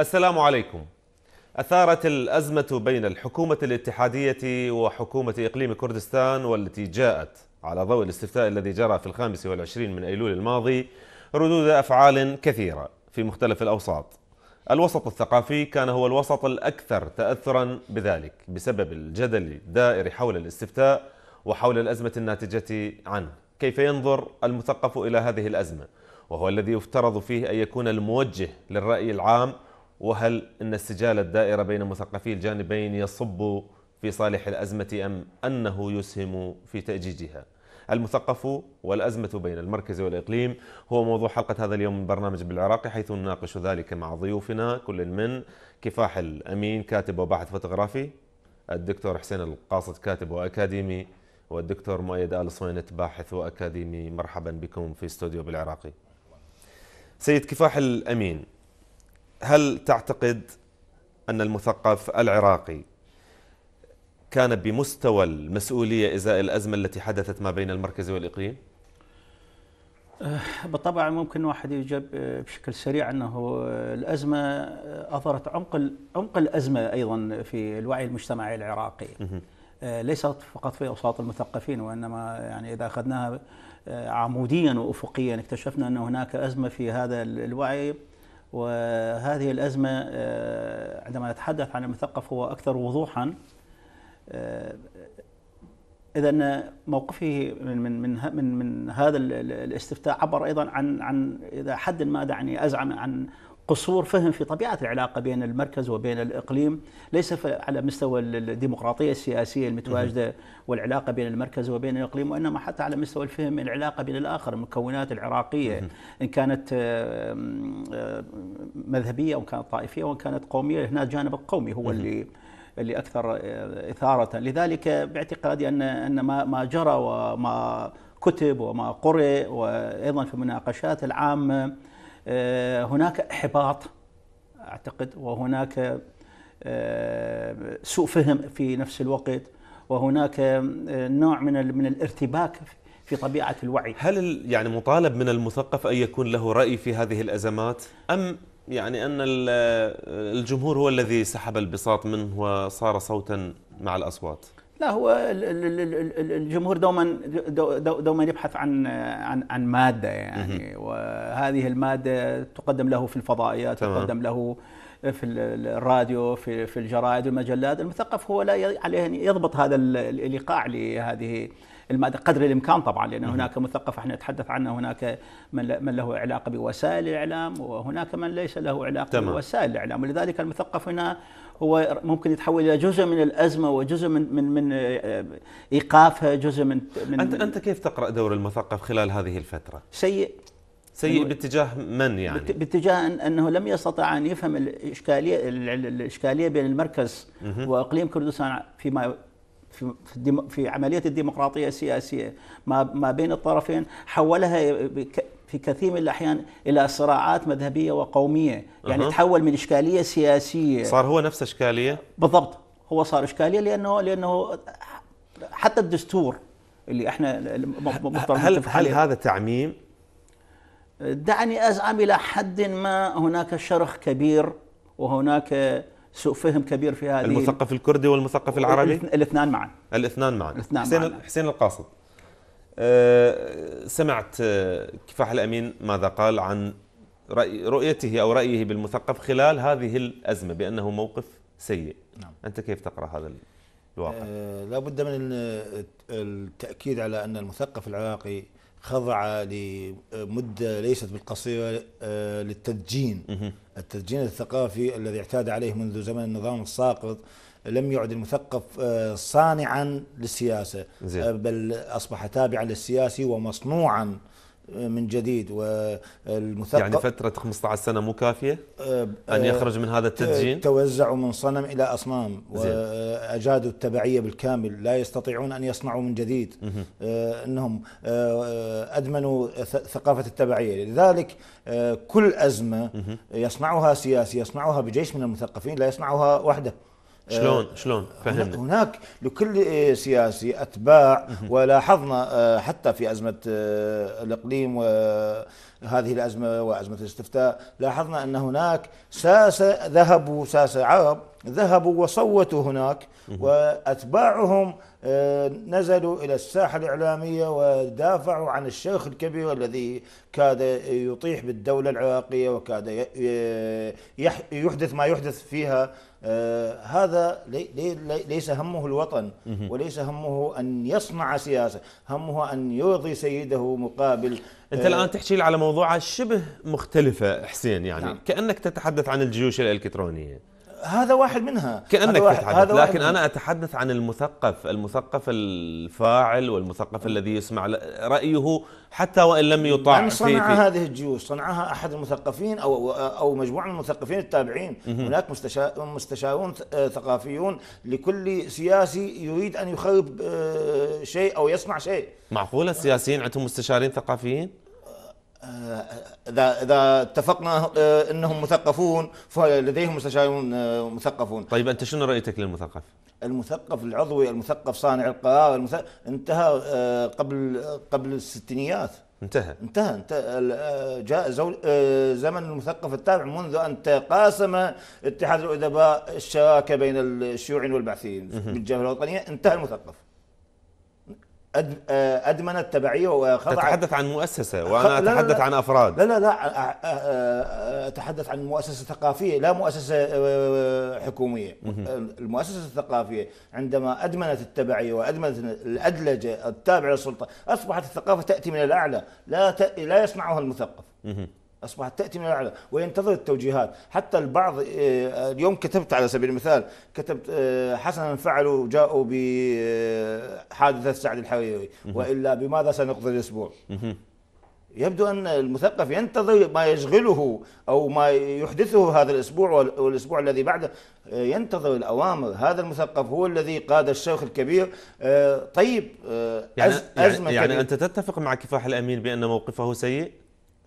السلام عليكم أثارت الأزمة بين الحكومة الاتحادية وحكومة إقليم كردستان والتي جاءت على ضوء الاستفتاء الذي جرى في الخامس والعشرين من أيلول الماضي ردود أفعال كثيرة في مختلف الأوساط الوسط الثقافي كان هو الوسط الأكثر تأثرا بذلك بسبب الجدل الدائر حول الاستفتاء وحول الأزمة الناتجة عنه كيف ينظر المثقف إلى هذه الأزمة وهو الذي يفترض فيه أن يكون الموجه للرأي العام وهل أن السجال الدائرة بين مثقفي الجانبين يصب في صالح الأزمة أم أنه يسهم في تأجيجها المثقف والأزمة بين المركز والإقليم هو موضوع حلقة هذا اليوم من برنامج بالعراقي حيث نناقش ذلك مع ضيوفنا كل من كفاح الأمين كاتب وباحث فوتوغرافي الدكتور حسين القاصد كاتب وأكاديمي والدكتور مؤيد آل صوينت باحث وأكاديمي مرحبا بكم في استوديو بالعراقي سيد كفاح الأمين هل تعتقد أن المثقف العراقي كان بمستوى المسؤولية إزاء الأزمة التي حدثت ما بين المركز والإقليم؟ أه، بالطبع ممكن واحد يجب أه، بشكل سريع انه الازمه اثرت أه، عمق عمق الازمه ايضا في الوعي المجتمعي العراقي. ليست فقط في اوساط المثقفين وانما يعني اذا اخذناها عموديا وافقيا اكتشفنا ان هناك ازمه في هذا الوعي وهذه الأزمة آه، عندما نتحدث عن المثقف هو أكثر وضوحا آه، إذا موقفه من من من من, هذا الاستفتاء عبر أيضا عن عن إذا حد ما دعني أزعم عن قصور فهم في طبيعه العلاقه بين المركز وبين الاقليم ليس على مستوى الديمقراطيه السياسيه المتواجده والعلاقه بين المركز وبين الاقليم وانما حتى على مستوى الفهم من العلاقه بين الاخر المكونات العراقيه ان كانت مذهبيه وان كانت طائفيه وان كانت قوميه هنا الجانب القومي هو اللي اللي اكثر آه، اثاره لذلك باعتقادي ان ان ما جرى وما كتب وما قرئ وايضا في المناقشات العامه آه، هناك احباط اعتقد وهناك آه، سوء فهم في نفس الوقت وهناك آه، نوع من من الارتباك في طبيعه الوعي هل يعني مطالب من المثقف ان يكون له راي في هذه الازمات ام يعني ان الجمهور هو الذي سحب البساط منه وصار صوتا مع الاصوات لا هو الجمهور دوما دوما يبحث عن عن عن ماده يعني وهذه الماده تقدم له في الفضائيات تقدم له في الراديو في في الجرائد والمجلات المثقف هو لا عليه ان يضبط هذا الايقاع لهذه الماده قدر الامكان طبعا لان هناك مثقف احنا نتحدث عنه هناك من من له علاقه بوسائل الاعلام وهناك من ليس له علاقه تمام. بوسائل الاعلام ولذلك المثقف هنا هو ممكن يتحول الى جزء من الازمه وجزء من من من آه، ايقافها جزء من, من انت انت كيف تقرا دور المثقف خلال هذه الفتره؟ سيء سيء يعني باتجاه من يعني؟ باتجاه انه لم يستطع ان يفهم الاشكاليه الاشكاليه بين المركز واقليم كردستان فيما في في عمليه الديمقراطيه السياسيه ما بين الطرفين حولها في كثير من الأحيان إلى صراعات مذهبية وقومية يعني أه. تحول من إشكالية سياسية صار هو نفس إشكالية بالضبط هو صار إشكالية لأنه لأنه حتى الدستور اللي احنا هل هل هذا تعميم؟ دعني ازعم الى حد ما هناك شرخ كبير وهناك سوء فهم كبير في هذه المثقف الكردي والمثقف العربي الاثنان معا الاثنان معا الاثنان حسين معا. حسين القاصد آه، سمعت آه، كفاح الأمين ماذا قال عن رؤيته أو رأيه بالمثقف خلال هذه الأزمة بأنه موقف سيء نعم. أنت كيف تقرأ هذا الواقع؟ أه لا بد من التأكيد على أن المثقف العراقي خضع لمدة ليست بالقصيرة آه، للتدجين التدجين الثقافي الذي اعتاد عليه منذ زمن النظام الساقط لم يعد المثقف آه، صانعا للسياسة زي. آه، بل أصبح تابعا للسياسي ومصنوعا آه، من جديد والمثقف يعني فترة 15 سنة مو كافية أن يخرج من هذا التدجين توزعوا من صنم إلى أصنام وأجادوا التبعية بالكامل لا يستطيعون أن يصنعوا من جديد أنهم أدمنوا ثقافة التبعية لذلك كل أزمة يصنعها سياسي يصنعها بجيش من المثقفين لا يصنعها وحده شلون آه، شلون فهمنا هناك لكل سياسي اتباع ولاحظنا آه، حتى في ازمه آه، الاقليم وهذه الازمه وازمه الاستفتاء لاحظنا ان هناك ساسه ذهبوا ساسه عرب ذهبوا وصوتوا هناك واتباعهم نزلوا الى الساحه الاعلاميه ودافعوا عن الشيخ الكبير الذي كاد يطيح بالدوله العراقيه وكاد يحدث ما يحدث فيها آه، هذا لي لي ليس همه الوطن وليس همه ان يصنع سياسه، همه ان يرضي سيده مقابل انت الان آه، تحكي لي على موضوعه شبه مختلفه حسين يعني نعم. كانك تتحدث عن الجيوش الالكترونيه. هذا واحد منها كانك واحد تتحدث هذا لكن انا اتحدث عن المثقف المثقف الفاعل والمثقف الذي يسمع رايه حتى وان لم يطاع من يعني صنع في هذه الجيوش صنعها احد المثقفين او او مجموعه من المثقفين التابعين هناك مستشارون آه، ثقافيون لكل سياسي يريد ان يخرب آه، شيء او يصنع شيء معقوله السياسيين عندهم مستشارين ثقافيين اذا اذا اتفقنا آه، انهم مثقفون فلديهم مستشارون آه، مثقفون طيب انت شنو رايتك للمثقف المثقف العضوي المثقف صانع القرار المثقف انتهى آه، قبل قبل الستينيات انتهى انتهى, انتهى جاء زمن المثقف التابع منذ ان تقاسم اتحاد الادباء الشراكه بين الشيوعيين والبعثيين بالجبهه الوطنيه انتهى المثقف آه، ادمن التبعيه وخضع تتحدث عن مؤسسه وانا اتحدث لا لا عن افراد لا لا لا آه، آه، اتحدث عن مؤسسه ثقافيه لا مؤسسه حكوميه المؤسسه الثقافيه عندما ادمنت التبعيه وادمنت الادلجه التابعه للسلطه اصبحت الثقافه تاتي من الاعلى لا لا يصنعها المثقف اصبحت تاتي من الاعلى وينتظر التوجيهات حتى البعض آه، اليوم كتبت على سبيل المثال كتبت آه، حسنا فعلوا جاءوا بحادثه آه، سعد الحريري والا بماذا سنقضي الاسبوع يبدو ان المثقف ينتظر ما يشغله او ما يحدثه هذا الاسبوع والاسبوع الذي بعده ينتظر الاوامر هذا المثقف هو الذي قاد الشيخ الكبير طيب يعني ازمه يعني, يعني انت تتفق مع كفاح الامين بان موقفه سيء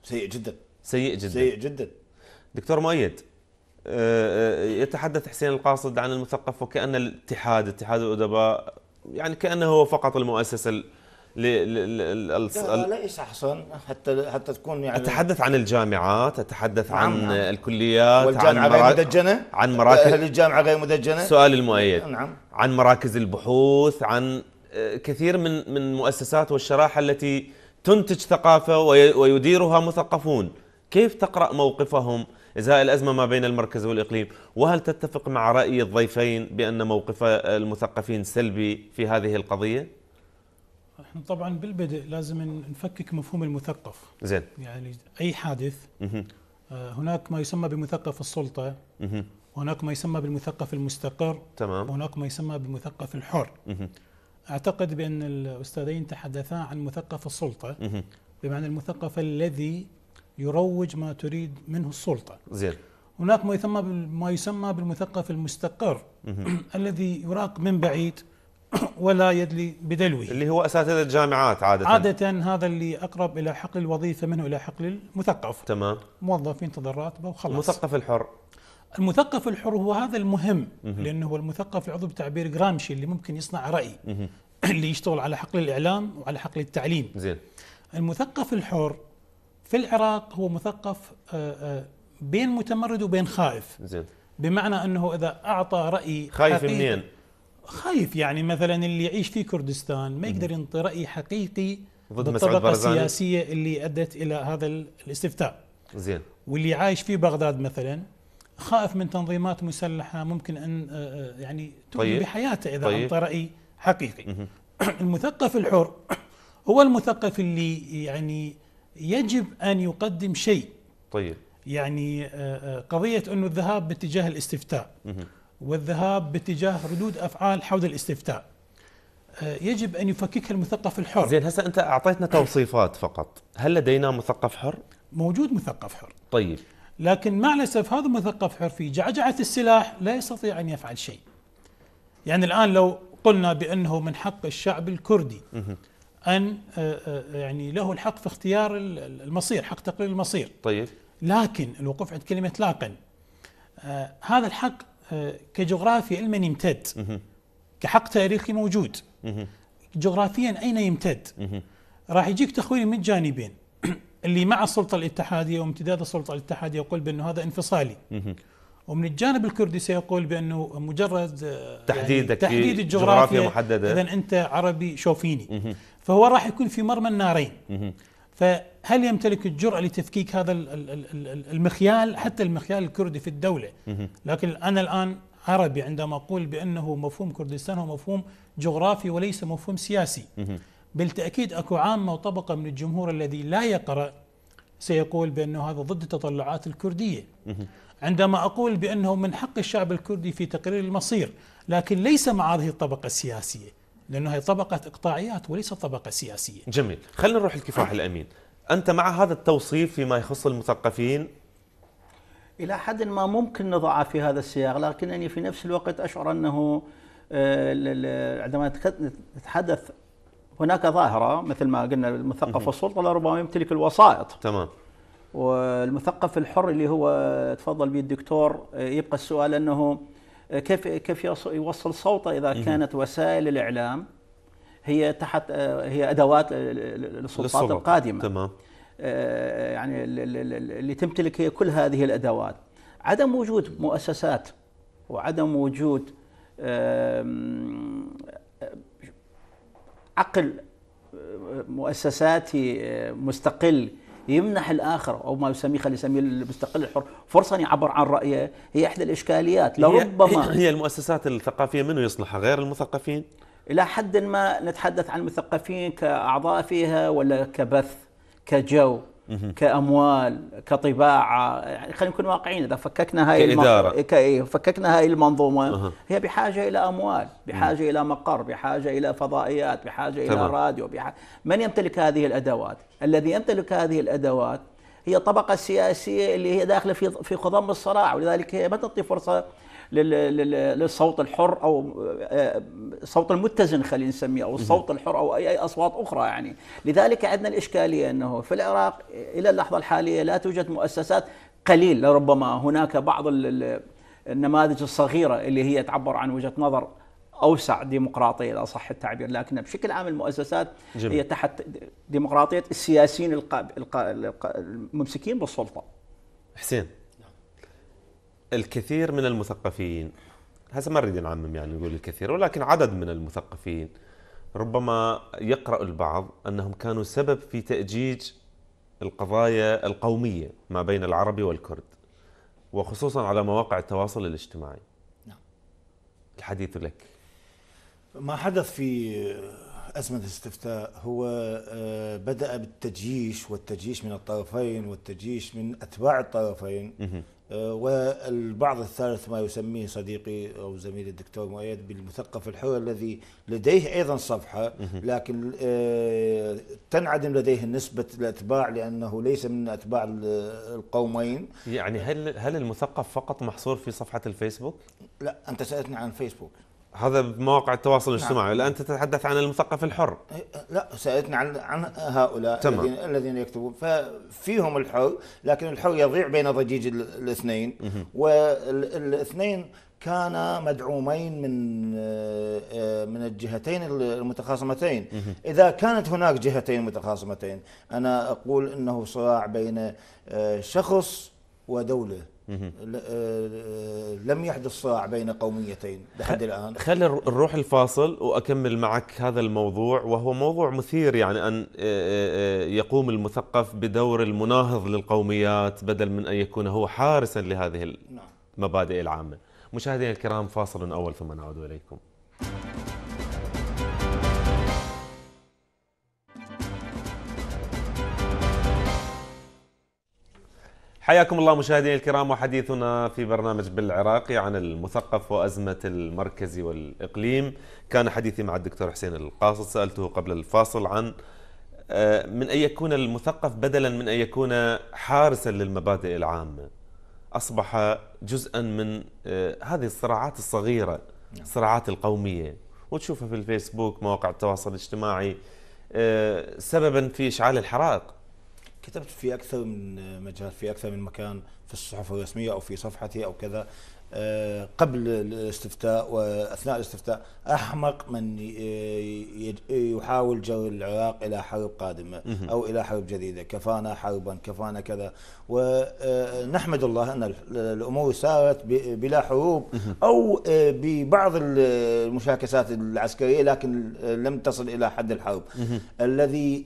سيء جدا سيء جدا سيء جدا دكتور مؤيد آه، آه، يتحدث حسين القاصد عن المثقف وكأن الاتحاد اتحاد الأدباء يعني كأنه هو فقط المؤسسة لا, لا ليس احسن حتى حتى تكون يعني اتحدث عن الجامعات اتحدث نعم، عن نعم. الكليات عن غير مدجنه عن مراكز هل الجامعه غير مدجنه سؤال المؤيد نعم عن مراكز البحوث عن آه، كثير من من المؤسسات والشراحه التي تنتج ثقافه ويديرها مثقفون كيف تقرأ موقفهم إزاء الأزمة ما بين المركز والإقليم وهل تتفق مع رأي الضيفين بأن موقف المثقفين سلبي في هذه القضية؟ احنا طبعا بالبدء لازم نفكك مفهوم المثقف زين يعني أي حادث مه. آه، هناك ما يسمى بمثقف السلطة مه. وهناك ما يسمى بالمثقف المستقر تمام وهناك ما يسمى بالمثقف الحر مه. أعتقد بأن الأستاذين تحدثا عن مثقف السلطة مه. بمعنى المثقف الذي يروج ما تريد منه السلطة زين هناك ما يسمى ما يسمى بالمثقف المستقر الذي يراق من بعيد ولا يدلي بدلوه اللي هو اساتذه الجامعات عاده عاده هذا اللي اقرب الى حقل الوظيفه منه الى حقل المثقف تمام موظف ينتظر راتبه وخلاص المثقف الحر المثقف الحر هو هذا المهم لانه هو المثقف العضو بتعبير جرامشي اللي ممكن يصنع راي اللي يشتغل على حقل الاعلام وعلى حقل التعليم زين المثقف الحر في العراق هو مثقف آه، آه، بين متمرد وبين خائف زين بمعنى انه اذا اعطى راي خايف منين؟ خايف يعني مثلا اللي يعيش في كردستان ما يقدر ينطي راي حقيقي ضد الطبقه السياسيه اللي ادت الى هذا الاستفتاء زين واللي عايش في بغداد مثلا خائف من تنظيمات مسلحه ممكن ان آه، يعني تؤذي طيب. بحياته اذا طيب. انطى راي حقيقي المثقف الحر هو المثقف اللي يعني يجب أن يقدم شيء طيب يعني آه، آه، قضية أنه الذهاب باتجاه الاستفتاء والذهاب باتجاه ردود أفعال حول الاستفتاء آه، يجب أن يفككها المثقف الحر زين هسه أنت أعطيتنا توصيفات فقط هل لدينا مثقف حر؟ موجود مثقف حر طيب لكن مع الأسف هذا المثقف حر في جعجعة السلاح لا يستطيع أن يفعل شيء يعني الآن لو قلنا بأنه من حق الشعب الكردي ان آه، آه، يعني له الحق في اختيار المصير حق تقرير المصير طيب لكن الوقوف عند كلمه لاقن آه، هذا الحق كجغرافيا علما يمتد كحق تاريخي موجود جغرافيا اين يمتد راح يجيك تخويل من جانبين اللي مع السلطه الاتحاديه وامتداد السلطه الاتحاديه يقول بانه هذا انفصالي ومن الجانب الكردي سيقول بانه مجرد آه، تحديدك يعني تحديد الجغرافيا محدده اذا انت عربي شوفيني مه. فهو راح يكون في مرمى النارين مه. فهل يمتلك الجرأة لتفكيك هذا المخيال حتى المخيال الكردي في الدولة لكن أنا الآن عربي عندما أقول بأنه مفهوم كردستان هو مفهوم جغرافي وليس مفهوم سياسي بالتأكيد أكو عامة وطبقة من الجمهور الذي لا يقرأ سيقول بأنه هذا ضد التطلعات الكردية عندما أقول بأنه من حق الشعب الكردي في تقرير المصير لكن ليس مع هذه الطبقة السياسية لانه هي طبقة إقطاعيات وليس طبقة سياسية جميل خلينا نروح الكفاح الأمين أنت مع هذا التوصيف فيما يخص المثقفين إلى حد ما ممكن نضعه في هذا السياق لكنني في نفس الوقت أشعر أنه آه، عندما نتحدث هناك ظاهرة مثل ما قلنا المثقف والسلطة لربما يمتلك الوسائط تمام والمثقف الحر اللي هو تفضل به الدكتور آه، يبقى السؤال انه آه، كيف كيف يوصل صوته اذا كانت وسائل الاعلام هي تحت آه، هي ادوات للسلطات القادمه تمام يعني اللي تمتلك هي كل هذه الادوات عدم وجود مؤسسات وعدم وجود عقل مؤسساتي مستقل يمنح الآخر أو ما يسميه خلي يسميه المستقل الحر فرصة يعبر عن رأيه هي إحدى الإشكاليات لربما هي المؤسسات الثقافية منو يصلحها غير المثقفين؟ إلى حد ما نتحدث عن المثقفين كأعضاء فيها ولا كبث كجو كاموال كطباعه يعني خلينا نكون واقعيين اذا فككنا هاي كاداره المنظومه فككنا هاي المنظومه هي بحاجه الى اموال بحاجه الى مقر بحاجه الى فضائيات بحاجه طبعا. الى راديو بحاجة من يمتلك هذه الادوات الذي يمتلك هذه الادوات هي الطبقه السياسيه اللي هي داخله في في خضم الصراع ولذلك هي ما تعطي فرصه للصوت الحر او الصوت آه، المتزن خلينا نسميه او الصوت الحر او اي اصوات اخرى يعني لذلك عندنا الاشكاليه انه في العراق الى اللحظه الحاليه لا توجد مؤسسات قليل لربما هناك بعض النماذج الصغيره اللي هي تعبر عن وجهه نظر اوسع ديمقراطيه اذا صح التعبير لكن بشكل عام المؤسسات جميل. هي تحت ديمقراطيه السياسيين الممسكين بالسلطه حسين الكثير من المثقفين هسه ما نريد نعمم يعني نقول الكثير ولكن عدد من المثقفين ربما يقرأ البعض أنهم كانوا سبب في تأجيج القضايا القومية ما بين العربي والكرد وخصوصا على مواقع التواصل الاجتماعي نعم الحديث لك ما حدث في أزمة الاستفتاء هو آه، بدأ بالتجيش والتجيش من الطرفين والتجيش من أتباع الطرفين والبعض الثالث ما يسميه صديقي او زميلي الدكتور مؤيد بالمثقف الحر الذي لديه ايضا صفحه لكن آه، تنعدم لديه نسبه الاتباع لانه ليس من اتباع القومين يعني هل هل المثقف فقط محصور في صفحه الفيسبوك؟ لا انت سالتني عن الفيسبوك هذا بمواقع التواصل نعم. الاجتماعي نعم. الان انت تتحدث عن المثقف الحر إيه، لا سالتني عن عن هؤلاء تمام. الذين الذين يكتبون ففيهم الحر لكن الحر يضيع بين ضجيج الاثنين والاثنين كانا مدعومين من آه، من الجهتين المتخاصمتين اذا كانت هناك جهتين متخاصمتين انا اقول انه صراع بين آه، شخص ودوله آه، آه، لم يحدث صراع بين قوميتين لحد الان خلي نروح الفاصل واكمل معك هذا الموضوع وهو موضوع مثير يعني ان آه، يقوم المثقف بدور المناهض للقوميات بدل من ان يكون هو حارسا لهذه المبادئ نعم. العامه مشاهدينا الكرام فاصل اول ثم نعود اليكم حياكم الله مشاهدينا الكرام وحديثنا في برنامج بالعراقي عن المثقف وأزمة المركزي والإقليم كان حديثي مع الدكتور حسين القاصد سألته قبل الفاصل عن آه، من أن يكون المثقف بدلا من أن يكون حارسا للمبادئ العامة أصبح جزءا من آه، هذه الصراعات الصغيرة الصراعات نعم. القومية وتشوفها في الفيسبوك مواقع التواصل الاجتماعي آه، سببا في إشعال الحرائق كتبت في اكثر من آه، مجال في اكثر من مكان في الصحف الرسميه او في صفحتي او كذا آه، قبل الاستفتاء واثناء الاستفتاء احمق من آه، يحاول جر العراق الى حرب قادمه او الى حرب جديده، كفانا حربا، كفانا كذا، ونحمد الله ان الامور سارت بلا حروب او ببعض المشاكسات العسكريه لكن لم تصل الى حد الحرب. الذي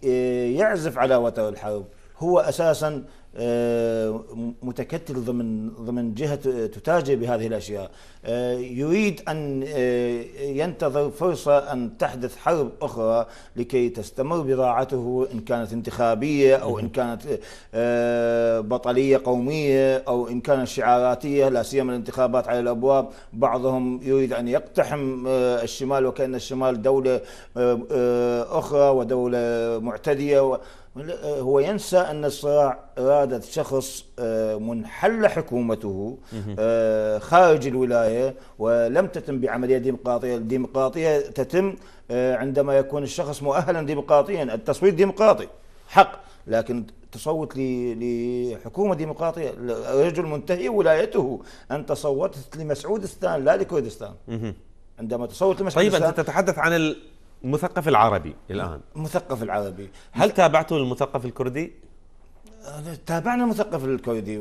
يعزف على وتر الحرب هو اساسا آه، متكتل ضمن ضمن جهه تتاجر بهذه الاشياء آه، يريد ان آه، ينتظر فرصه ان تحدث حرب اخرى لكي تستمر بضاعته ان كانت انتخابيه او ان كانت بطليه قوميه او ان كانت شعاراتيه لا سيما الانتخابات على الابواب بعضهم يريد ان يقتحم الشمال وكان الشمال دوله اخرى ودوله معتديه آه، هو ينسى أن الصراع إرادة شخص آه، منحل حكومته آه، خارج الولاية ولم تتم بعملية ديمقراطية الديمقراطية تتم عندما يكون الشخص مؤهلا ديمقراطيا التصويت ديمقراطي حق لكن تصوت لحكومة ديمقراطية رجل منتهي ولايته أنت صوتت لمسعودستان لا لكردستان عندما تصوت لمسعودستان طيب أنت تتحدث عن المثقف العربي الان المثقف العربي هل تابعتوا المثقف الكردي؟ تابعنا المثقف الكويتي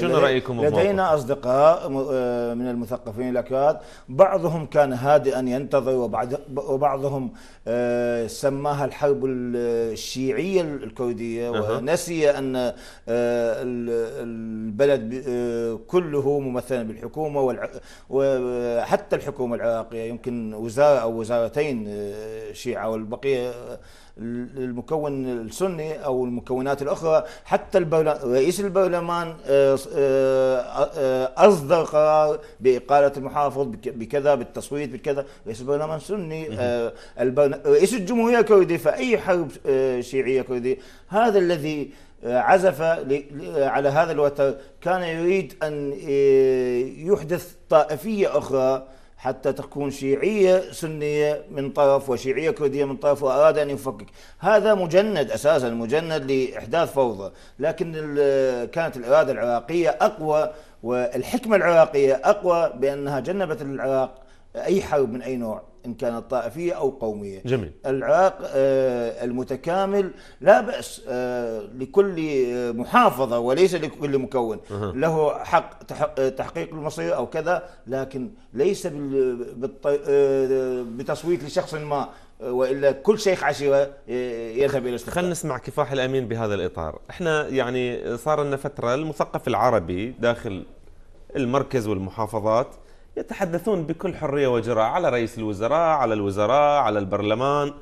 شنو رايكم لدينا بموقف؟ اصدقاء آه، من المثقفين الاكاد بعضهم كان هادئا ينتظر وبعد وبعضهم آه، سماها الحرب الشيعيه الكرديه ونسي ان آه، البلد كله ممثلا بالحكومه وحتى الحكومه العراقيه يمكن وزاره او وزارتين شيعه والبقيه المكون السني او المكونات الاخرى حتى رئيس البرلمان آه، آه، آه، اصدر قرار باقاله المحافظ بكذا بالتصويت بكذا رئيس البرلمان سني رئيس الجمهوريه كردي فاي حرب شيعيه كردي هذا الذي عزف على هذا الوتر كان يريد ان يحدث طائفيه اخرى حتى تكون شيعية سنية من طرف وشيعية كردية من طرف وأراد أن يفكك هذا مجند أساسا مجند لإحداث فوضى لكن كانت الإرادة العراقية أقوى والحكمة العراقية أقوى بأنها جنبت العراق أي حرب من أي نوع إن كانت طائفية أو قومية جميل. العراق آه، المتكامل لا بأس آه، لكل آه، محافظة وليس لكل مكون أه. له حق تحقيق المصير أو كذا لكن ليس بتصويت لشخص ما والا كل شيخ عشيره يذهب الى خلينا نسمع كفاح الامين بهذا الاطار، احنا يعني صار لنا فتره المثقف العربي داخل المركز والمحافظات يتحدثون بكل حريه وجراه على رئيس الوزراء على الوزراء على البرلمان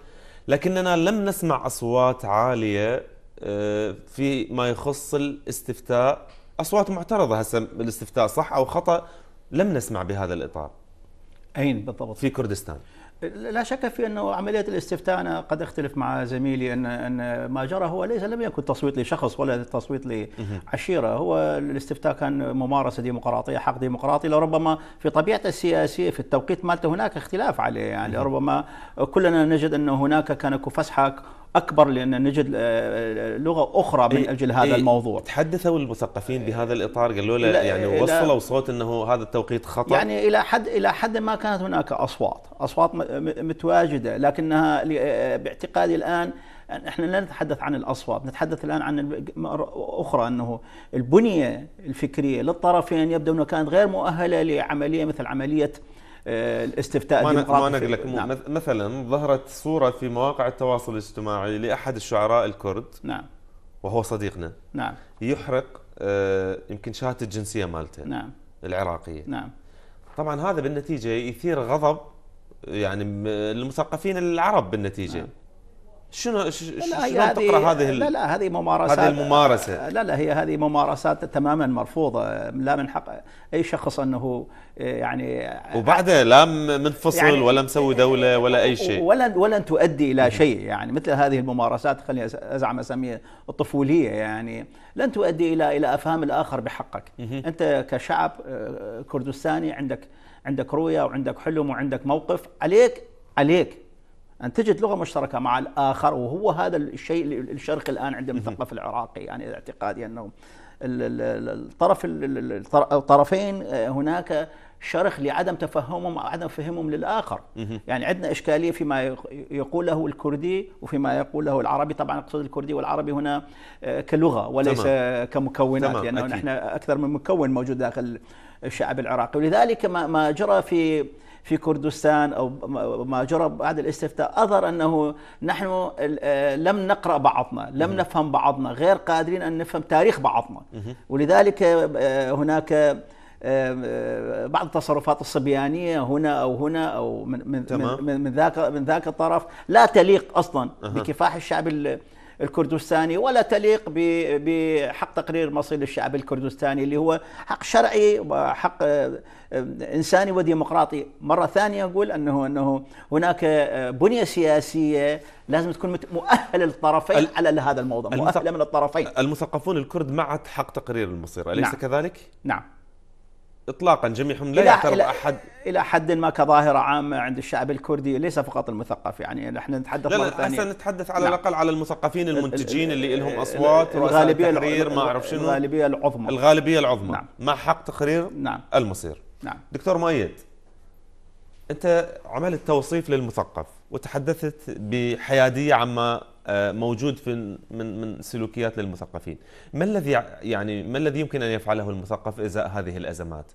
لكننا لم نسمع اصوات عاليه آه، في ما يخص الاستفتاء اصوات معترضه هسه بالاستفتاء صح او خطا لم نسمع بهذا الاطار اين بالضبط في كردستان لا شك في انه عمليه الاستفتاء انا قد اختلف مع زميلي ان ان ما جرى هو ليس لم يكن تصويت لشخص ولا تصويت لعشيره، هو الاستفتاء كان ممارسه ديمقراطيه حق ديمقراطي لربما في طبيعه السياسيه في التوقيت مالته هناك اختلاف عليه يعني ربما كلنا نجد ان هناك كان اكو فسحه اكبر لان نجد آه، آه، لغه اخرى من اجل هذا الموضوع تحدثوا المثقفين آه، بهذا الاطار قالوا له يعني وصلوا صوت انه هذا التوقيت خطا يعني الى حد الى حد ما كانت هناك اصوات اصوات متواجده لكنها باعتقادي الان احنا لا نتحدث عن الاصوات نتحدث الان عن اخرى انه البنيه الفكريه للطرفين يبدو انها كانت غير مؤهله لعمليه مثل عمليه آه، الاستفتاء ما الديمقراطي ما نقول لك نعم. مثلا ظهرت صوره في مواقع التواصل الاجتماعي لاحد الشعراء الكرد نعم وهو صديقنا نعم يحرق آه، يمكن شهاده الجنسيه مالته نعم العراقيه نعم طبعا هذا بالنتيجه يثير غضب يعني المثقفين العرب بالنتيجه نعم. شنو شلون تقرا هذه لا لا هذه ممارسات هذه الممارسه لا لا هي هذه ممارسات تماما مرفوضه لا من حق اي شخص انه آه، يعني وبعدها لا منفصل يعني ولا مسوي دوله ولا اي شيء ولن ولن تؤدي الى شيء يعني مثل هذه الممارسات خليني ازعم اسميها الطفوليه يعني لن تؤدي الى الى افهام الاخر بحقك انت كشعب آه، كردستاني عندك عندك رؤيه وعندك حلم وعندك موقف عليك عليك ان تجد لغه مشتركه مع الاخر وهو هذا الشيء الشرق الان عند الثقافه العراقي يعني اعتقادي انه الطرف الطرفين آه، هناك شرخ لعدم تفهمهم او عدم فهمهم للاخر يعني عندنا اشكاليه فيما يقوله الكردي وفيما يقوله العربي طبعا اقصد الكردي والعربي هنا آه، كلغه وليس تمام. كمكونات لانه يعني نحن اكثر من مكون موجود داخل الشعب العراقي ولذلك ما جرى في في كردستان أو ما جرى بعد الاستفتاء أظهر أنه نحن آه، لم نقرأ بعضنا لم نفهم بعضنا غير قادرين أن نفهم تاريخ بعضنا ولذلك آه، آه، هناك بعض التصرفات الصبيانيه هنا او هنا او من من, من ذاك من ذاك الطرف لا تليق اصلا أه. بكفاح الشعب الكردستاني ولا تليق بحق تقرير مصير الشعب الكردستاني اللي هو حق شرعي وحق آه، انساني وديمقراطي مره ثانيه اقول انه انه هناك آه، بنيه سياسيه لازم تكون مؤهله للطرفين على هذا الموضوع مؤهله من الطرفين المثقفون الكرد معت حق تقرير المصير اليس نعم. كذلك نعم اطلاقا جميعهم لا يعترض احد الى حد ما كظاهره عامه عند الشعب الكردي ليس فقط المثقف يعني احنا نتحدث لا مره ثانيه نتحدث على نعم. الاقل على المثقفين المنتجين اللي لهم اصوات الغالبيه التحرير ما اعرف شنو الغالبيه العظمى الغالبيه العظمى نعم. مع حق تقرير نعم. المصير نعم دكتور مؤيد انت عملت توصيف للمثقف وتحدثت بحياديه عما آه، موجود في من من سلوكيات للمثقفين، ما الذي يعني ما الذي يمكن ان يفعله المثقف ازاء هذه الازمات؟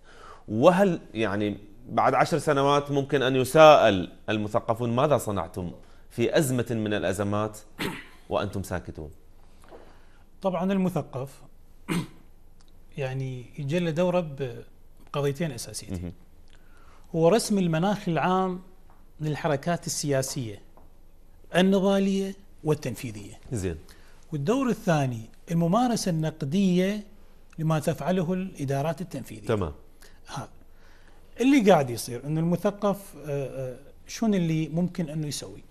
وهل يعني بعد عشر سنوات ممكن ان يساءل المثقفون ماذا صنعتم في ازمه من الازمات وانتم ساكتون؟ طبعا المثقف يعني يجلى دوره بقضيتين اساسيتين. هو رسم المناخ العام للحركات السياسية النضالية والتنفيذية زين والدور الثاني الممارسة النقدية لما تفعله الإدارات التنفيذية تمام ها. اللي قاعد يصير أن المثقف آه، آه، شنو اللي ممكن أنه يسوي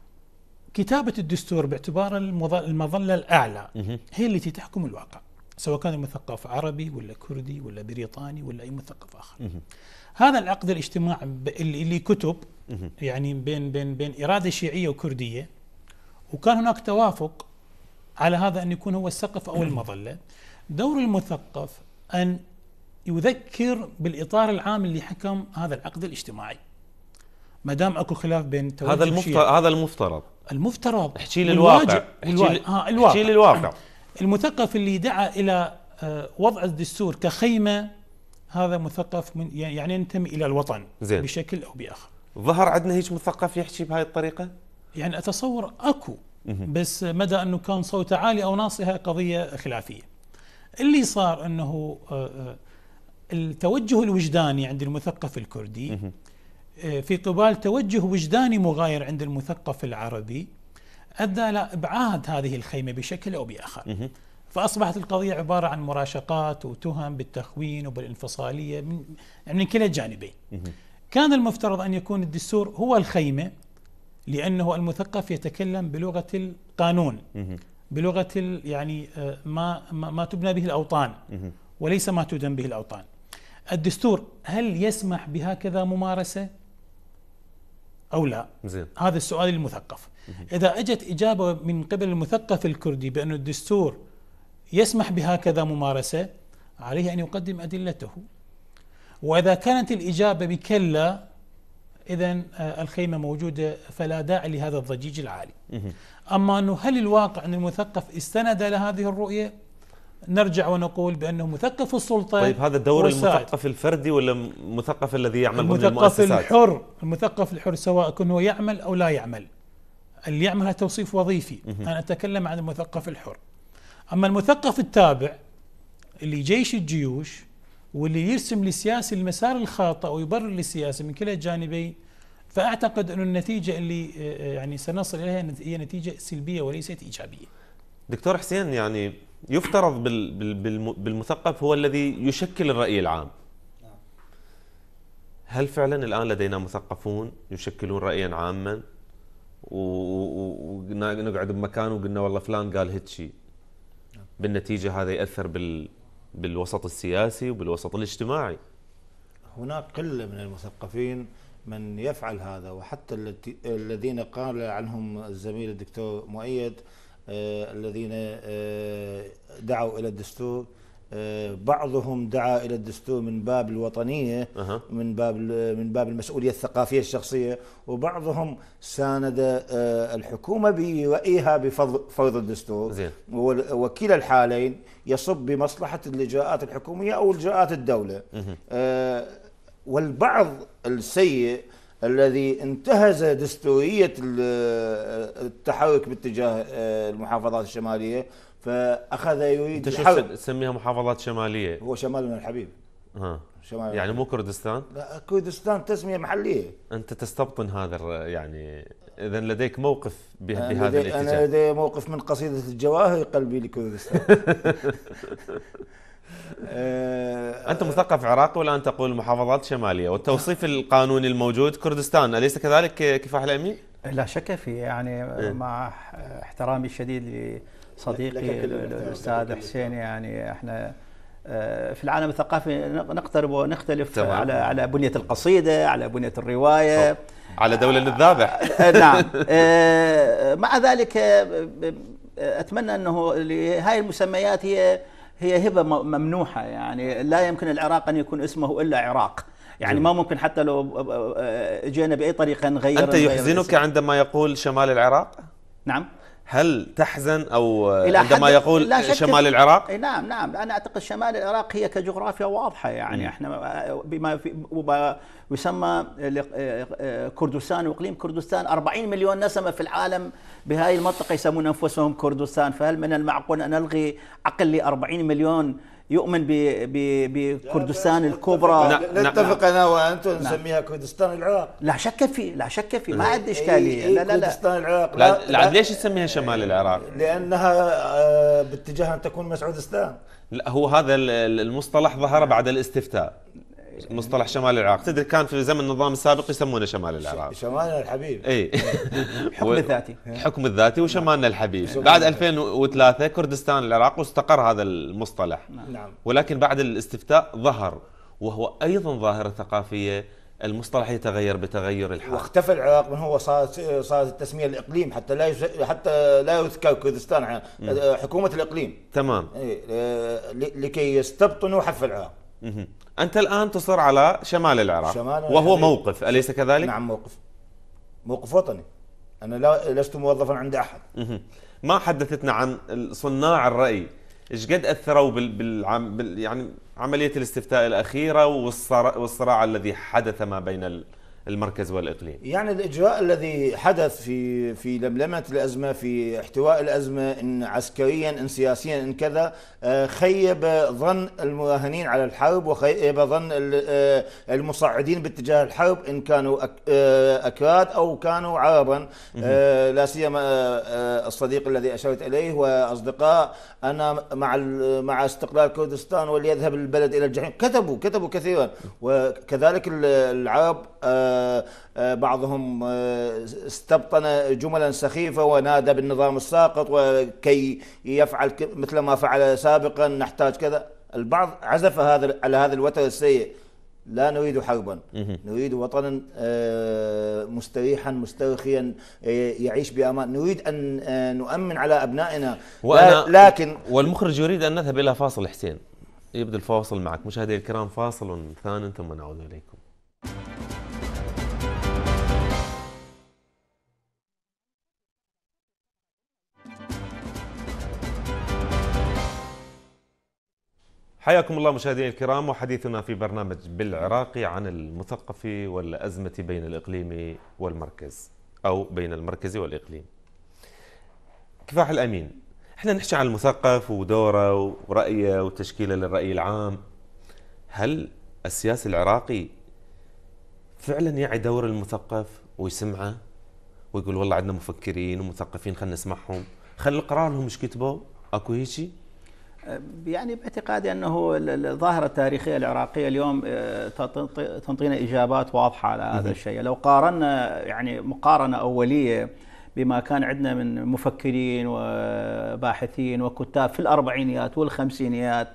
كتابة الدستور باعتبار المظلة الأعلى هي التي تحكم الواقع سواء كان المثقف عربي ولا كردي ولا بريطاني ولا أي مثقف آخر هذا العقد الاجتماع اللي كتب يعني بين بين بين اراده شيعيه وكرديه وكان هناك توافق على هذا ان يكون هو السقف او المظله دور المثقف ان يذكر بالاطار العام اللي حكم هذا العقد الاجتماعي ما دام اكو خلاف بين هذا المفترض هذا المفترض المفترض احكي لي الواقع احكي لي الواقع المثقف اللي دعا الى آه، وضع الدستور كخيمه هذا مثقف من يعني ينتمي الى الوطن زين. بشكل او باخر ظهر عندنا هيك مثقف يحكي بهاي الطريقه يعني اتصور اكو بس مدى انه كان صوته عالي او ناصي هاي قضيه خلافيه اللي صار انه آه، آه، التوجه الوجداني عند المثقف الكردي آه، في قبال توجه وجداني مغاير عند المثقف العربي ادى الى ابعاد هذه الخيمه بشكل او باخر فأصبحت القضية عبارة عن مراشقات وتهم بالتخوين وبالانفصالية من, يعني من كلا الجانبين كان المفترض أن يكون الدستور هو الخيمة لأنه المثقف يتكلم بلغة القانون بلغة يعني آه، ما, ما تبنى به الأوطان وليس ما تدن به الأوطان الدستور هل يسمح بهكذا ممارسة أو لا زين. هذا السؤال المثقف إذا أجت إجابة من قبل المثقف الكردي بأن الدستور يسمح بهكذا ممارسة عليه أن يقدم أدلته وإذا كانت الإجابة بكلا إذا آه، الخيمة موجودة فلا داعي لهذا الضجيج العالي أما أنه هل الواقع أن المثقف استند لهذه الرؤية نرجع ونقول بأنه مثقف السلطة طيب هذا دور المثقف الفردي ولا المثقف الذي يعمل المثقف المؤسسات؟ الحر المثقف الحر سواء كان هو يعمل أو لا يعمل اللي يعمل توصيف وظيفي أنا أتكلم عن المثقف الحر أما المثقف التابع اللي جيش الجيوش واللي يرسم للسياسي المسار الخاطئ ويبرر للسياسي من كلا الجانبين فأعتقد انه النتيجة اللي آه، آه، يعني سنصل إليها هي نتيجة سلبية وليست إيجابية دكتور حسين يعني يفترض بالمثقف هو الذي يشكل الرأي العام هل فعلا الآن لدينا مثقفون يشكلون رأيا عاما ونقعد بمكان وقلنا والله فلان قال هيك شيء بالنتيجه هذا ياثر بال بالوسط السياسي وبالوسط الاجتماعي هناك قله من المثقفين من يفعل هذا وحتى الذين قال عنهم الزميل الدكتور مؤيد آه، الذين آه، دعوا الى الدستور بعضهم دعا الى الدستور من باب الوطنيه أه. من باب من باب المسؤوليه الثقافيه الشخصيه وبعضهم ساند آه، الحكومه برايها بفرض الدستور زين. وكلا الحالين يصب بمصلحه الاجراءات الحكوميه او اجراءات الدوله أه. والبعض السيء الذي انتهز دستوريه آه، التحرك باتجاه آه، المحافظات الشماليه فاخذ يريد انت شو تسميها محافظات شماليه هو شمالنا الحبيب ها شمال يعني مو كردستان؟ لا كردستان تسميه محليه انت تستبطن هذا يعني اذا لديك موقف بهذا الاتجاه انا لدي موقف من قصيده الجواهر قلبي لكردستان آه، انت مثقف عراقي والان تقول محافظات شماليه والتوصيف القانوني الموجود كردستان اليس كذلك كفاح الامين؟ لا شك فيه يعني إيه. مع احترامي الشديد ل صديقي الاستاذ حسين يعني احنا آه، في العالم الثقافي نقترب ونختلف تمام. على على بنيه القصيده على بنيه الروايه صح. على دوله للذابح آه، آه، نعم مع ذلك اتمنى انه هاي المسميات هي هي هبه ممنوحه يعني لا يمكن العراق ان يكون اسمه الا عراق يعني ما ممكن حتى لو جينا باي طريقه نغير انت يحزنك عندما يقول شمال العراق؟ نعم هل تحزن او عندما يقول شمال العراق؟ نعم نعم انا اعتقد شمال العراق هي كجغرافيا واضحه يعني م. احنا بما في يسمى كردستان واقليم كردستان 40 مليون نسمه في العالم بهذه المنطقه يسمون انفسهم كردستان فهل من المعقول ان نلغي عقل ل 40 مليون يؤمن بكردستان الكبرى لا نعم، نعم. نتفق انا وانت نعم. نسميها كردستان العراق لا شك في لا شك في ما إيه، عندي اشكاليه إيه، لا لا لا كردستان العراق لا, لا, لا ليش تسميها شمال العراق؟ لانها آه، باتجاه ان تكون مسعودستان لا هو هذا المصطلح ظهر بعد الاستفتاء يعني مصطلح شمال العراق تدري كان في زمن النظام السابق يسمونه شمال العراق شمالنا الحبيب اي الحكم الذاتي الحكم الذاتي وشمالنا الحبيب نعم. بعد 2003 كردستان العراق واستقر هذا المصطلح نعم. نعم ولكن بعد الاستفتاء ظهر وهو ايضا ظاهره ثقافيه المصطلح يتغير بتغير الحال واختفى العراق من هو صارت صارت التسميه الاقليم حتى لا حتى لا يذكر كردستان حكومه الاقليم تمام إيه لكي يستبطنوا حف العراق أنت الآن تصر على شمال العراق شمال وهو يعني موقف أليس كذلك؟ نعم موقف موقف وطني أنا لا لست موظفا عند أحد ما حدثتنا عن صناع الرأي ايش قد اثروا بال... بال... بال... يعني عمليه الاستفتاء الاخيره والصراع, والصراع الذي حدث ما بين المركز والإقليم يعني الإجراء الذي حدث في في لملمة الأزمة في احتواء الأزمة إن عسكريا إن سياسيا إن كذا آه، خيب ظن المراهنين على الحرب وخيب ظن آه، المصعدين باتجاه الحرب إن كانوا آه، أكراد أو كانوا عربا لا سيما الصديق الذي أشرت إليه وأصدقاء أنا مع مع استقلال كردستان وليذهب البلد إلى الجحيم كتبوا كتبوا كثيرا وكذلك العرب آه، آه، بعضهم آه، استبطن جملا سخيفة ونادى بالنظام الساقط وكي يفعل مثل ما فعل سابقا نحتاج كذا البعض عزف هذا على هذا الوتر السيء لا نريد حربا نريد وطنا مستريحا مسترخيا يعيش بامان نريد ان نؤمن على ابنائنا لكن والمخرج يريد ان نذهب الى فاصل حسين يبدو الفاصل معك مشاهدي الكرام فاصل ثان ثم نعود اليكم حياكم الله مشاهدينا الكرام وحديثنا في برنامج بالعراقي عن المثقف والأزمة بين الإقليم والمركز أو بين المركز والإقليم كفاح الأمين احنا نحكي عن المثقف ودوره ورأيه وتشكيله للرأي العام هل السياسي العراقي فعلا يعي دور المثقف ويسمعه ويقول والله عندنا مفكرين ومثقفين خلينا نسمعهم خلي القرار لهم ايش كتبوا اكو هيشي يعني باعتقادي انه الظاهره التاريخيه العراقيه اليوم آه، تنطينا اجابات واضحه على هذا الشيء، لو قارنا يعني مقارنه اوليه بما كان عندنا من مفكرين وباحثين وكتاب في الاربعينيات والخمسينيات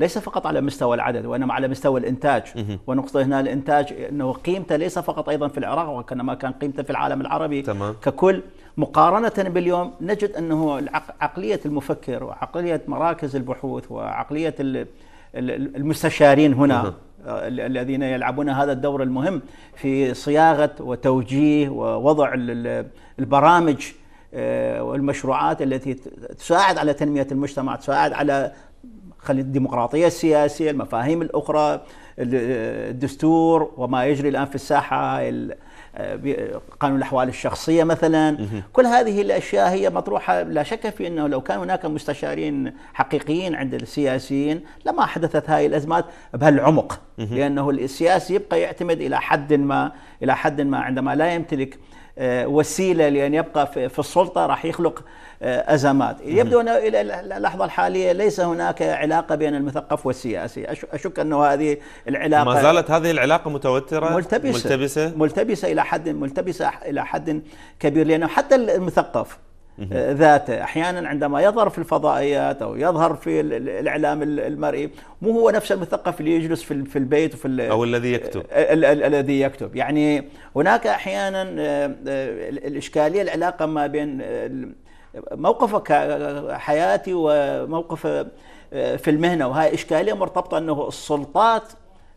ليس فقط على مستوى العدد وانما على مستوى الانتاج ونقصد هنا الانتاج انه قيمته ليس فقط ايضا في العراق وكانما كان قيمته في العالم العربي تمام. ككل مقارنة باليوم نجد انه عقلية المفكر وعقلية مراكز البحوث وعقلية المستشارين هنا آه، الذين يلعبون هذا الدور المهم في صياغة وتوجيه ووضع البرامج آه، والمشروعات التي تساعد على تنمية المجتمع تساعد على خلي الديمقراطية السياسية المفاهيم الأخرى الدستور وما يجري الآن في الساحة قانون الأحوال الشخصية مثلا كل هذه الأشياء هي مطروحة لا شك في أنه لو كان هناك مستشارين حقيقيين عند السياسيين لما حدثت هذه الأزمات بهالعمق لأنه السياسي يبقى يعتمد إلى حد ما إلى حد ما عندما لا يمتلك آه، وسيله لان يبقى في السلطه راح يخلق آه، ازمات يبدو انه الى اللحظه الحاليه ليس هناك علاقه بين المثقف والسياسي اشك انه هذه العلاقه ما زالت هذه العلاقه متوتره ملتبسه ملتبسه, ملتبسة الى حد ملتبسه الى حد كبير لانه حتى المثقف آه، ذاته أحيانا عندما يظهر في الفضائيات أو يظهر في الإعلام المرئي مو هو نفس المثقف اللي يجلس في البيت وفي أو الذي يكتب آه، الذي يكتب يعني هناك أحيانا آه، الإشكالية العلاقة ما بين موقفك حياتي وموقف في المهنة وهي إشكالية مرتبطة أنه السلطات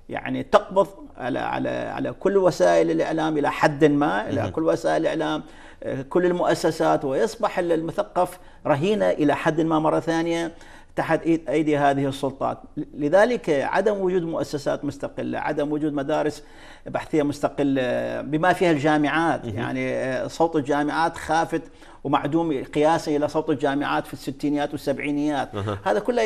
يعني تقبض على على على كل وسائل الاعلام الى حد ما الى كل وسائل الاعلام آه، كل المؤسسات ويصبح المثقف رهينه الى حد ما مره ثانيه تحت ايدي هذه السلطات، لذلك عدم وجود مؤسسات مستقله، عدم وجود مدارس بحثيه مستقله بما فيها الجامعات، يعني آه، صوت الجامعات خافت ومعدوم قياسا الى صوت الجامعات في الستينيات والسبعينيات، هذا كله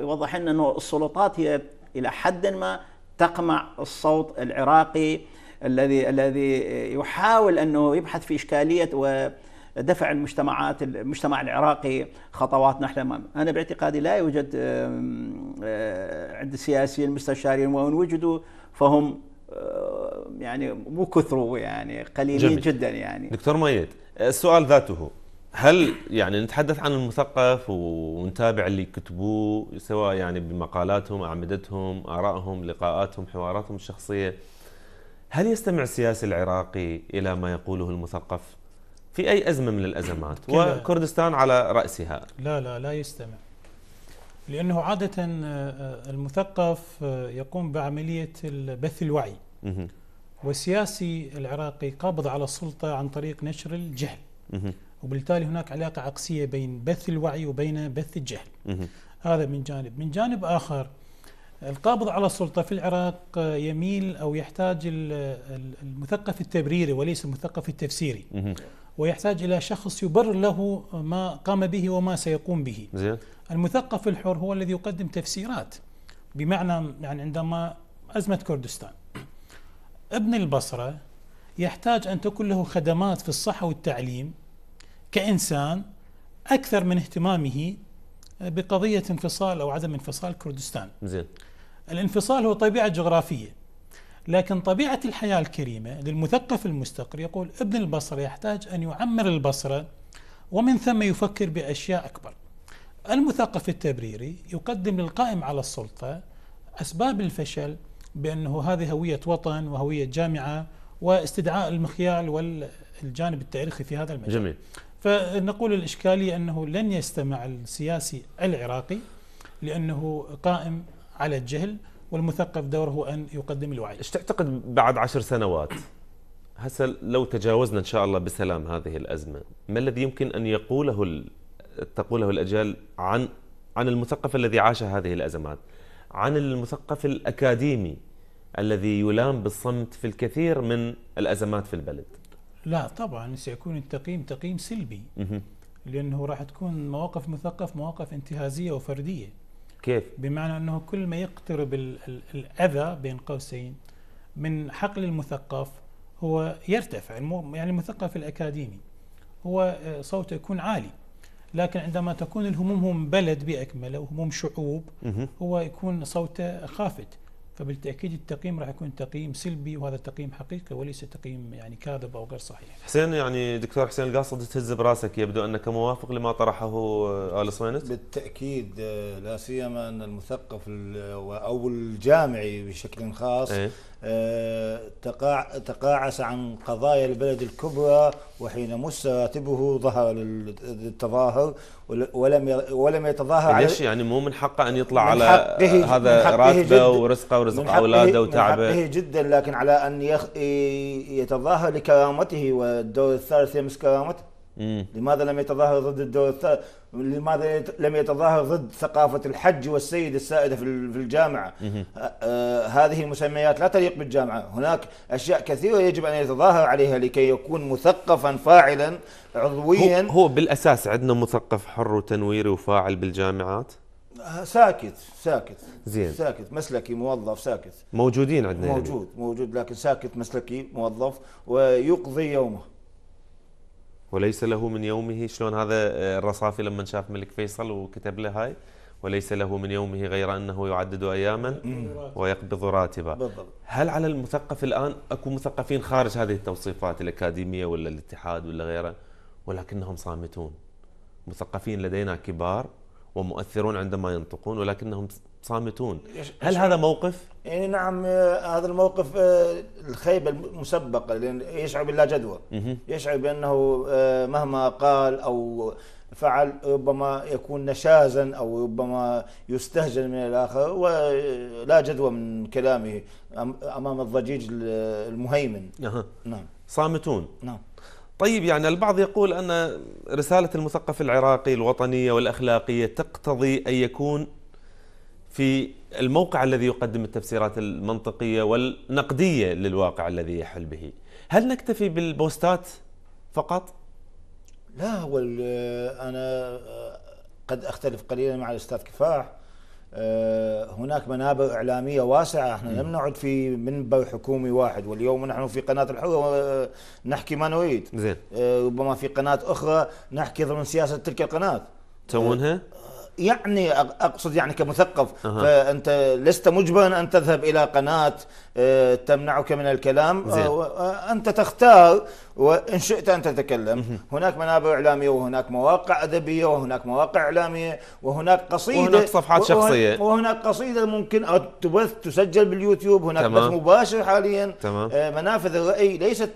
يوضح لنا انه السلطات هي الى حد ما تقمع الصوت العراقي الذي الذي يحاول انه يبحث في اشكاليه ودفع المجتمعات المجتمع العراقي خطوات نحو الامام، انا باعتقادي لا يوجد آه، عند السياسيين المستشارين وان وجدوا فهم آه، يعني مو كثروا يعني قليلين جميل. جدا يعني دكتور مؤيد آه، السؤال ذاته هل يعني نتحدث عن المثقف ونتابع اللي كتبوه سواء يعني بمقالاتهم اعمدتهم ارائهم لقاءاتهم حواراتهم الشخصيه هل يستمع السياسي العراقي الى ما يقوله المثقف في اي ازمه من الازمات وكردستان على راسها لا لا لا يستمع لانه عاده آه، آه، المثقف آه، يقوم بعمليه بث الوعي والسياسي العراقي قابض على السلطه عن طريق نشر الجهل وبالتالي هناك علاقه عكسيه بين بث الوعي وبين بث الجهل. هذا من جانب، من جانب اخر القابض على السلطه في العراق يميل او يحتاج المثقف التبريري وليس المثقف التفسيري. ويحتاج الى شخص يبرر له ما قام به وما سيقوم به. زين. المثقف الحر هو الذي يقدم تفسيرات بمعنى يعني عندما ازمه كردستان ابن البصره يحتاج ان تكون له خدمات في الصحه والتعليم كإنسان أكثر من اهتمامه بقضية انفصال أو عدم انفصال كردستان زين الانفصال هو طبيعة جغرافية لكن طبيعة الحياة الكريمة للمثقف المستقر يقول ابن البصرة يحتاج أن يعمر البصرة ومن ثم يفكر بأشياء أكبر المثقف التبريري يقدم للقائم على السلطة أسباب الفشل بأنه هذه هوية وطن وهوية جامعة واستدعاء المخيال والجانب التاريخي في هذا المجال جميل فنقول الإشكالية أنه لن يستمع السياسي العراقي لأنه قائم على الجهل والمثقف دوره أن يقدم الوعي ايش تعتقد بعد عشر سنوات هسه لو تجاوزنا إن شاء الله بسلام هذه الأزمة ما الذي يمكن أن يقوله تقوله الأجيال عن عن المثقف الذي عاش هذه الأزمات عن المثقف الأكاديمي الذي يلام بالصمت في الكثير من الأزمات في البلد لا طبعا سيكون التقييم تقييم سلبي لانه راح تكون مواقف مثقف مواقف انتهازيه وفرديه كيف بمعنى انه كل ما يقترب الاذى بين قوسين من حقل المثقف هو يرتفع يعني المثقف الاكاديمي هو آه، صوته يكون عالي لكن عندما تكون الهموم هم بلد باكمله وهموم شعوب هو يكون صوته خافت فبالتاكيد التقييم راح يكون تقييم سلبي وهذا تقييم حقيقي وليس تقييم يعني كاذب او غير صحيح. حسين يعني دكتور حسين القاصد تهز براسك يبدو انك موافق لما طرحه ال صوينت؟ بالتاكيد آه، لا سيما ان المثقف او الجامعي بشكل خاص ايه؟ آه، تقاعس عن قضايا البلد الكبرى وحين مس راتبه ظهر للتظاهر ولم ولم يتظاهر ليش يعني مو من حقه ان يطلع من على هذا راتبه ورزقه رزق اولاده وتعبه من حقه جدا لكن على ان يخ... يتظاهر لكرامته والدور الثالث يمس كرامته لماذا لم يتظاهر ضد الدور الثالث لماذا يت... لم يتظاهر ضد ثقافه الحج والسيد السائده في الجامعه آه هذه المسميات لا تليق بالجامعه هناك اشياء كثيره يجب ان يتظاهر عليها لكي يكون مثقفا فاعلا عضويا هو, هو بالاساس عندنا مثقف حر وتنويري وفاعل بالجامعات آه، ساكت ساكت زين ساكت مسلكي موظف ساكت موجودين عندنا يعني. موجود يعني. موجود لكن ساكت مسلكي موظف ويقضي يومه وليس له من يومه شلون هذا آه، الرصافي لما شاف ملك فيصل وكتب له هاي وليس له من يومه غير انه يعدد اياما ويقبض راتبا بالضبط هل على المثقف الان اكو مثقفين خارج هذه التوصيفات الاكاديميه ولا الاتحاد ولا غيره ولكنهم صامتون مثقفين لدينا كبار ومؤثرون عندما ينطقون ولكنهم صامتون هل هذا موقف؟ يعني نعم آه، هذا الموقف آه، الخيبة المسبقة لأن يشعر بلا جدوى يشعر بأنه آه، مهما قال أو فعل ربما يكون نشازا او ربما يستهجن من الاخر ولا جدوى من كلامه امام الضجيج المهيمن. نعم صامتون. نعم طيب يعني البعض يقول أن رسالة المثقف العراقي الوطنية والأخلاقية تقتضي أن يكون في الموقع الذي يقدم التفسيرات المنطقية والنقدية للواقع الذي يحل به هل نكتفي بالبوستات فقط؟ لا هو أنا قد أختلف قليلا مع الأستاذ كفاح آه، هناك منابع إعلامية واسعة احنا لم نعد في منبر حكومي واحد واليوم نحن في قناة الحرة آه، نحكي ما نريد زين آه، ربما في قناة أخرى نحكي ضمن سياسة تلك القناة تسوونها؟ يعني اقصد يعني كمثقف أه. فانت لست مجبرا ان تذهب الى قناه آه، تمنعك من الكلام آه،, أه انت تختار وان شئت ان تتكلم مه. هناك منابر اعلاميه وهناك مواقع ادبيه وهناك مواقع اعلاميه وهناك قصيده وهناك صفحات شخصيه وهناك قصيده ممكن تبث تسجل باليوتيوب هناك تمام. بث مباشر حاليا تمام. آه، منافذ الراي ليست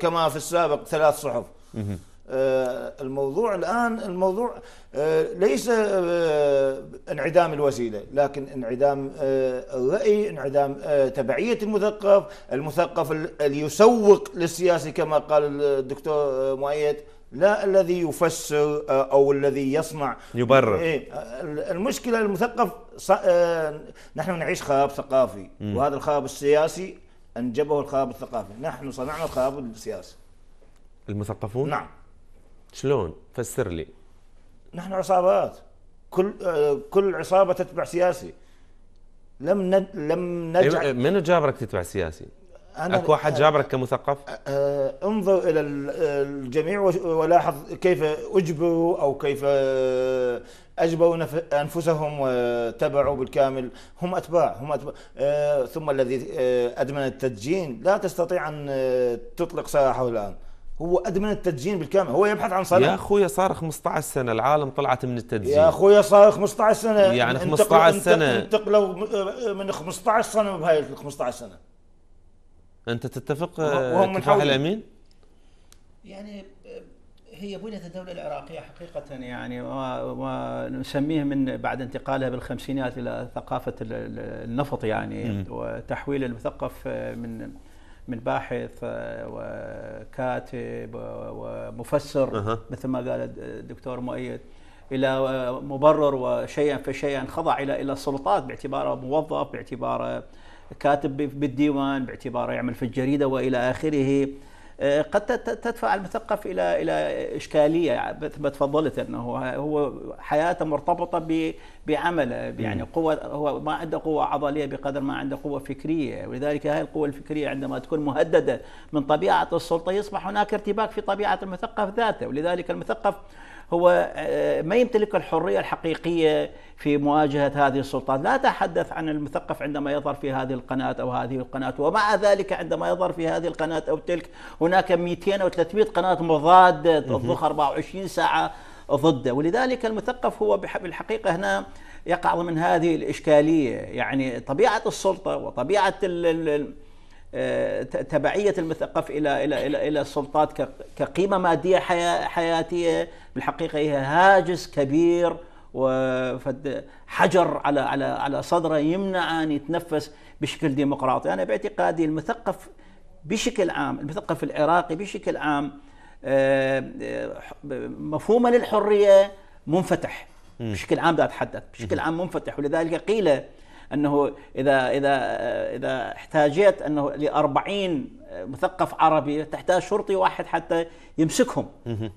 كما في السابق ثلاث صحف مه. آه، الموضوع الآن الموضوع آه، ليس آه، انعدام الوسيلة لكن انعدام الرأي انعدام تبعية المثقف المثقف اللي يسوق للسياسي كما قال الدكتور مؤيد لا الذي يفسر او الذي يصنع يبرر إيه المشكله المثقف نحن نعيش خراب ثقافي وهذا الخراب السياسي انجبه الخراب الثقافي نحن صنعنا الخراب السياسي المثقفون نعم شلون؟ فسر لي نحن عصابات كل آه، كل عصابه تتبع سياسي لم ند... لم نجعل أيوة، آه، من جابرك تتبع سياسي؟ أنا اكو احد آه، جابرك كمثقف؟ انظر الى الجميع ولاحظ كيف اجبروا او كيف اجبروا انفسهم وتبعوا بالكامل هم اتباع هم أتباع ثم الذي ادمن التدجين لا تستطيع ان تطلق سراحه الان هو ادمن التدجين بالكامل هو يبحث عن صلاه يا اخويا صار 15 سنه العالم طلعت من التدجين يا اخويا صار 15 سنه يعني 15 سنه انتقلوا من 15 سنه بهاي ال 15 سنه انت تتفق آه، كفاح الامين؟ يعني آه، هي بنيت الدولة العراقية حقيقة يعني ونسميه من بعد انتقالها بالخمسينات إلى ثقافة النفط يعني وتحويل المثقف آه، من من باحث آه، وكاتب آه، ومفسر أه. مثل ما قال الدكتور مؤيد الى آه، مبرر وشيئا فشيئا خضع الى الى السلطات باعتباره موظف باعتباره كاتب بالديوان باعتباره يعمل في الجريده والى اخره آه، قد تدفع المثقف الى الى اشكاليه مثل ما تفضلت انه هو حياته مرتبطه بعمله يعني قوه هو ما عنده قوه عضليه بقدر ما عنده قوه فكريه ولذلك هذه القوه الفكريه عندما تكون مهدده من طبيعه السلطه يصبح هناك ارتباك في طبيعه المثقف ذاته ولذلك المثقف هو آه، ما يمتلك الحريه الحقيقيه في مواجهه هذه السلطات، لا اتحدث عن المثقف عندما يظهر في هذه القناه او هذه القناه، ومع ذلك عندما يظهر في هذه القناه او تلك هناك 200 او 300 قناه مضاده تضخ 24 ساعه ضده، ولذلك المثقف هو بالحقيقه هنا يقع ضمن هذه الاشكاليه، يعني طبيعه السلطه وطبيعه ال آه، تبعيه المثقف الى الى الى الى السلطات كقيمه ماديه حياتيه بالحقيقه هي هاجس كبير وحجر على على على صدره يمنع ان يتنفس بشكل ديمقراطي، انا باعتقادي المثقف بشكل عام، المثقف العراقي بشكل عام آه، آه، مفهومه للحريه منفتح بشكل عام اتحدث، بشكل عام منفتح ولذلك قيل انه اذا اذا اذا احتاجيت انه ل 40 مثقف عربي تحتاج شرطي واحد حتى يمسكهم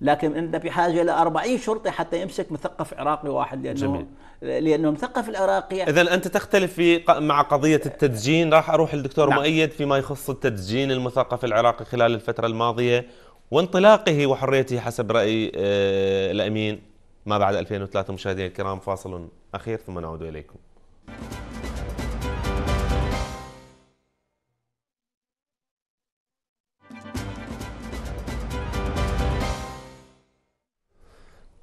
لكن انت بحاجه ل 40 شرطي حتى يمسك مثقف عراقي واحد لانه جميل. لانه المثقف العراقي يعني اذا انت تختلف في مع قضيه آه. التدجين راح اروح للدكتور نعم. مؤيد فيما يخص التدجين المثقف العراقي خلال الفتره الماضيه وانطلاقه وحريته حسب راي آه، الامين ما بعد 2003 مشاهدينا الكرام فاصل اخير ثم نعود اليكم.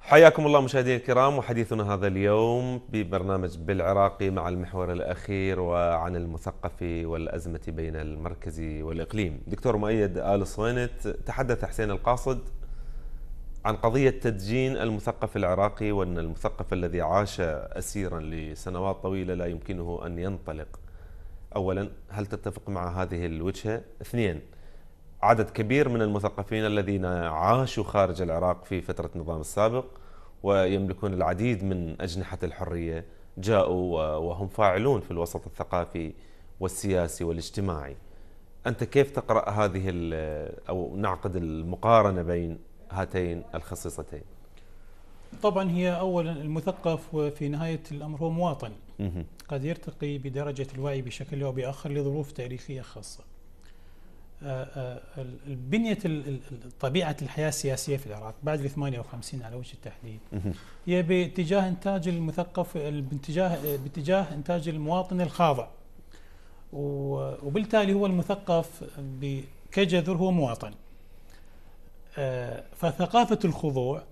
حياكم الله مشاهدينا الكرام وحديثنا هذا اليوم ببرنامج بالعراقي مع المحور الاخير وعن المثقف والازمه بين المركز والاقليم. دكتور مؤيد ال صوينت تحدث حسين القاصد عن قضيه تدجين المثقف العراقي وان المثقف الذي عاش اسيرا لسنوات طويله لا يمكنه ان ينطلق. اولا هل تتفق مع هذه الوجهه؟ اثنين عدد كبير من المثقفين الذين عاشوا خارج العراق في فترة النظام السابق ويملكون العديد من أجنحة الحرية جاءوا وهم فاعلون في الوسط الثقافي والسياسي والاجتماعي أنت كيف تقرأ هذه أو نعقد المقارنة بين هاتين الخصيصتين طبعا هي أولا المثقف في نهاية الأمر هو مواطن قد يرتقي بدرجة الوعي بشكل أو بآخر لظروف تاريخية خاصة بنية طبيعة الحياة السياسية في العراق بعد ال 58 على وجه التحديد هي باتجاه إنتاج المثقف باتجاه باتجاه إنتاج المواطن الخاضع وبالتالي هو المثقف كجذر هو مواطن آه، فثقافة الخضوع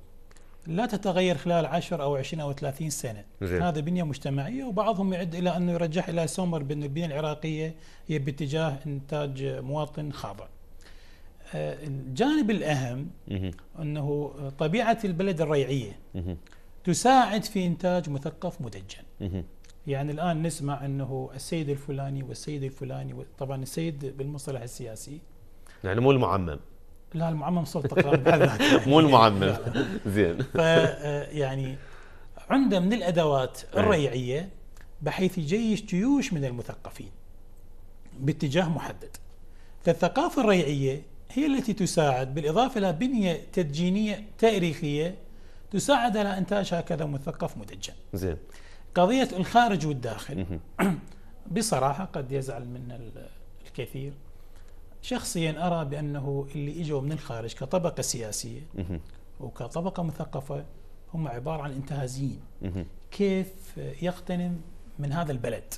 لا تتغير خلال 10 او 20 او 30 سنه زي. هذا بنيه مجتمعيه وبعضهم يعد الى انه يرجح الى سومر بان البنيه العراقيه هي باتجاه انتاج مواطن خاضع آه، الجانب الاهم انه طبيعه البلد الريعيه تساعد في انتاج مثقف مدجن يعني الان نسمع انه السيد الفلاني والسيد الفلاني طبعا السيد بالمصطلح السياسي يعني مو المعمم لا المعمم سلطة مو المعمم زين ف آه، يعني عنده من الادوات إيه. الريعيه بحيث يجيش جيوش من المثقفين باتجاه محدد فالثقافه الريعيه هي التي تساعد بالاضافه الى بنيه تدجينيه تاريخيه تساعد على انتاج هكذا مثقف مدجن. زين. قضيه الخارج والداخل بصراحه قد يزعل من الكثير شخصيا أرى بأنه اللي إجوا من الخارج كطبقة سياسية وكطبقة مثقفة هم عبارة عن انتهازيين كيف يغتنم من هذا البلد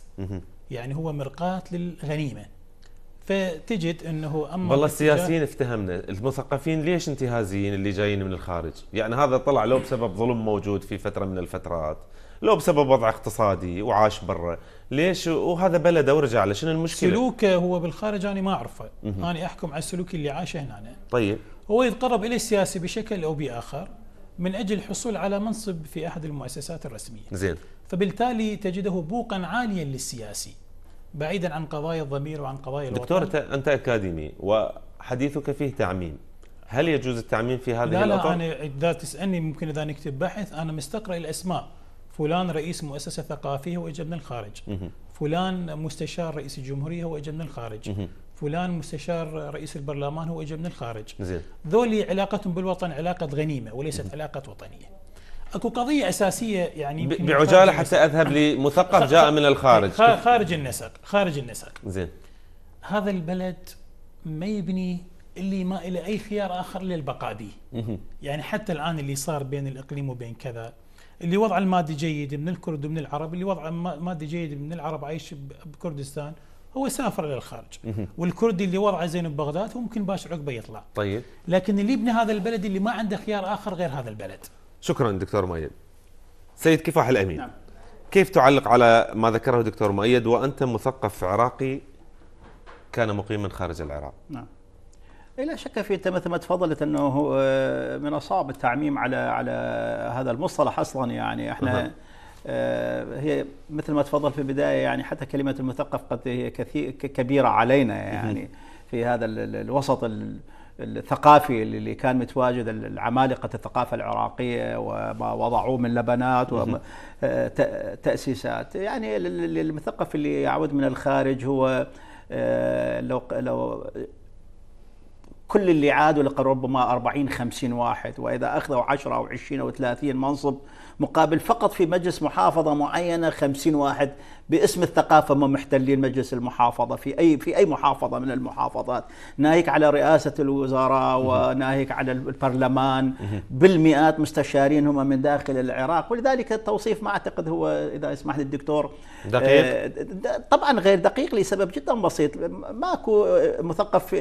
يعني هو مرقاة للغنيمة فتجد انه اما والله السياسيين افتهمنا المثقفين ليش انتهازيين اللي جايين من الخارج يعني هذا طلع لو بسبب ظلم موجود في فتره من الفترات لو بسبب وضع اقتصادي وعاش برا ليش وهذا بلده ورجع له شنو المشكله سلوكه هو بالخارج انا ما اعرفه انا احكم على السلوك اللي عاشه هنا أنا. طيب هو يتقرب الى السياسه بشكل او باخر من اجل الحصول على منصب في احد المؤسسات الرسميه زين فبالتالي تجده بوقا عاليا للسياسي بعيدا عن قضايا الضمير وعن قضايا الوطن دكتور انت اكاديمي وحديثك فيه تعميم هل يجوز التعميم في هذه لا لا انا اذا تسالني ممكن اذا نكتب بحث انا مستقرئ الاسماء فلان رئيس مؤسسه ثقافيه واجى من الخارج فلان مستشار رئيس الجمهوريه هو اجى من الخارج فلان مستشار رئيس البرلمان هو اجى من الخارج زين ذولي علاقتهم بالوطن علاقه غنيمه وليست علاقه وطنيه اكو قضيه اساسيه يعني بعجاله حتى اذهب لمثقف جاء من الخارج خارج النسق خارج النسق زين هذا البلد ما يبني اللي ما له اي خيار اخر للبقاء به يعني حتى الان اللي صار بين الاقليم وبين كذا اللي وضعه المادي جيد من الكرد ومن العرب اللي وضعه مادي جيد من العرب عايش بكردستان هو سافر الى الخارج والكردي اللي وضعه زين ببغداد هو ممكن باشر عقبه يطلع طيب لكن اللي يبني هذا البلد اللي ما عنده خيار اخر غير هذا البلد شكرا دكتور مؤيد سيد كفاح الامين نعم. كيف تعلق على ما ذكره دكتور مؤيد وانت مثقف عراقي كان مقيما خارج العراق نعم إيه، لا شك في انت مثل ما تفضلت انه آه، من اصعب التعميم على على هذا المصطلح اصلا يعني احنا آه، هي مثل ما تفضل في البدايه يعني حتى كلمه المثقف قد هي كثير كبيره علينا يعني في هذا الوسط الثقافي اللي كان متواجد العمالقه الثقافه العراقيه وما وضعوه من لبنات وتاسيسات آه، يعني المثقف اللي يعود من الخارج هو لو لو كل اللي عادوا لقد ربما 40 50 واحد واذا اخذوا 10 او 20 او 30 منصب مقابل فقط في مجلس محافظه معينه 50 واحد باسم الثقافه هم محتلين مجلس المحافظه في اي في اي محافظه من المحافظات ناهيك على رئاسه الوزراء وناهيك على البرلمان بالمئات مستشارين هم من داخل العراق ولذلك التوصيف ما اعتقد هو اذا اسمح لي الدكتور دقيق آه، طبعا غير دقيق لسبب جدا بسيط ماكو مثقف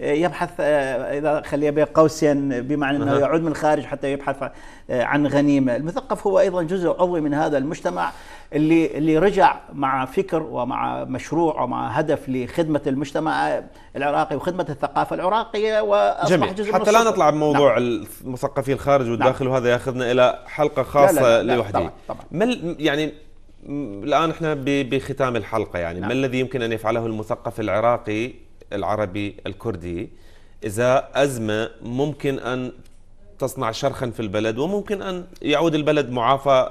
آه، يبحث آه، اذا خليه بين قوسين بمعنى انه يعود من الخارج حتى يبحث عن غنيمه، المثقف هو ايضا جزء عضوي من هذا المجتمع اللي اللي رجع مع فكر ومع مشروع ومع هدف لخدمه المجتمع العراقي وخدمه الثقافه العراقيه واصبح جميل. جزء حتى لا نطلع بموضوع نعم. المثقفين الخارج والداخل نعم. وهذا ياخذنا الى حلقه خاصه لا لوحده طبعا طبعا. ما يعني الان احنا بختام الحلقه يعني نعم. ما الذي يمكن ان يفعله المثقف العراقي العربي الكردي اذا ازمه ممكن ان تصنع شرخا في البلد وممكن ان يعود البلد معافى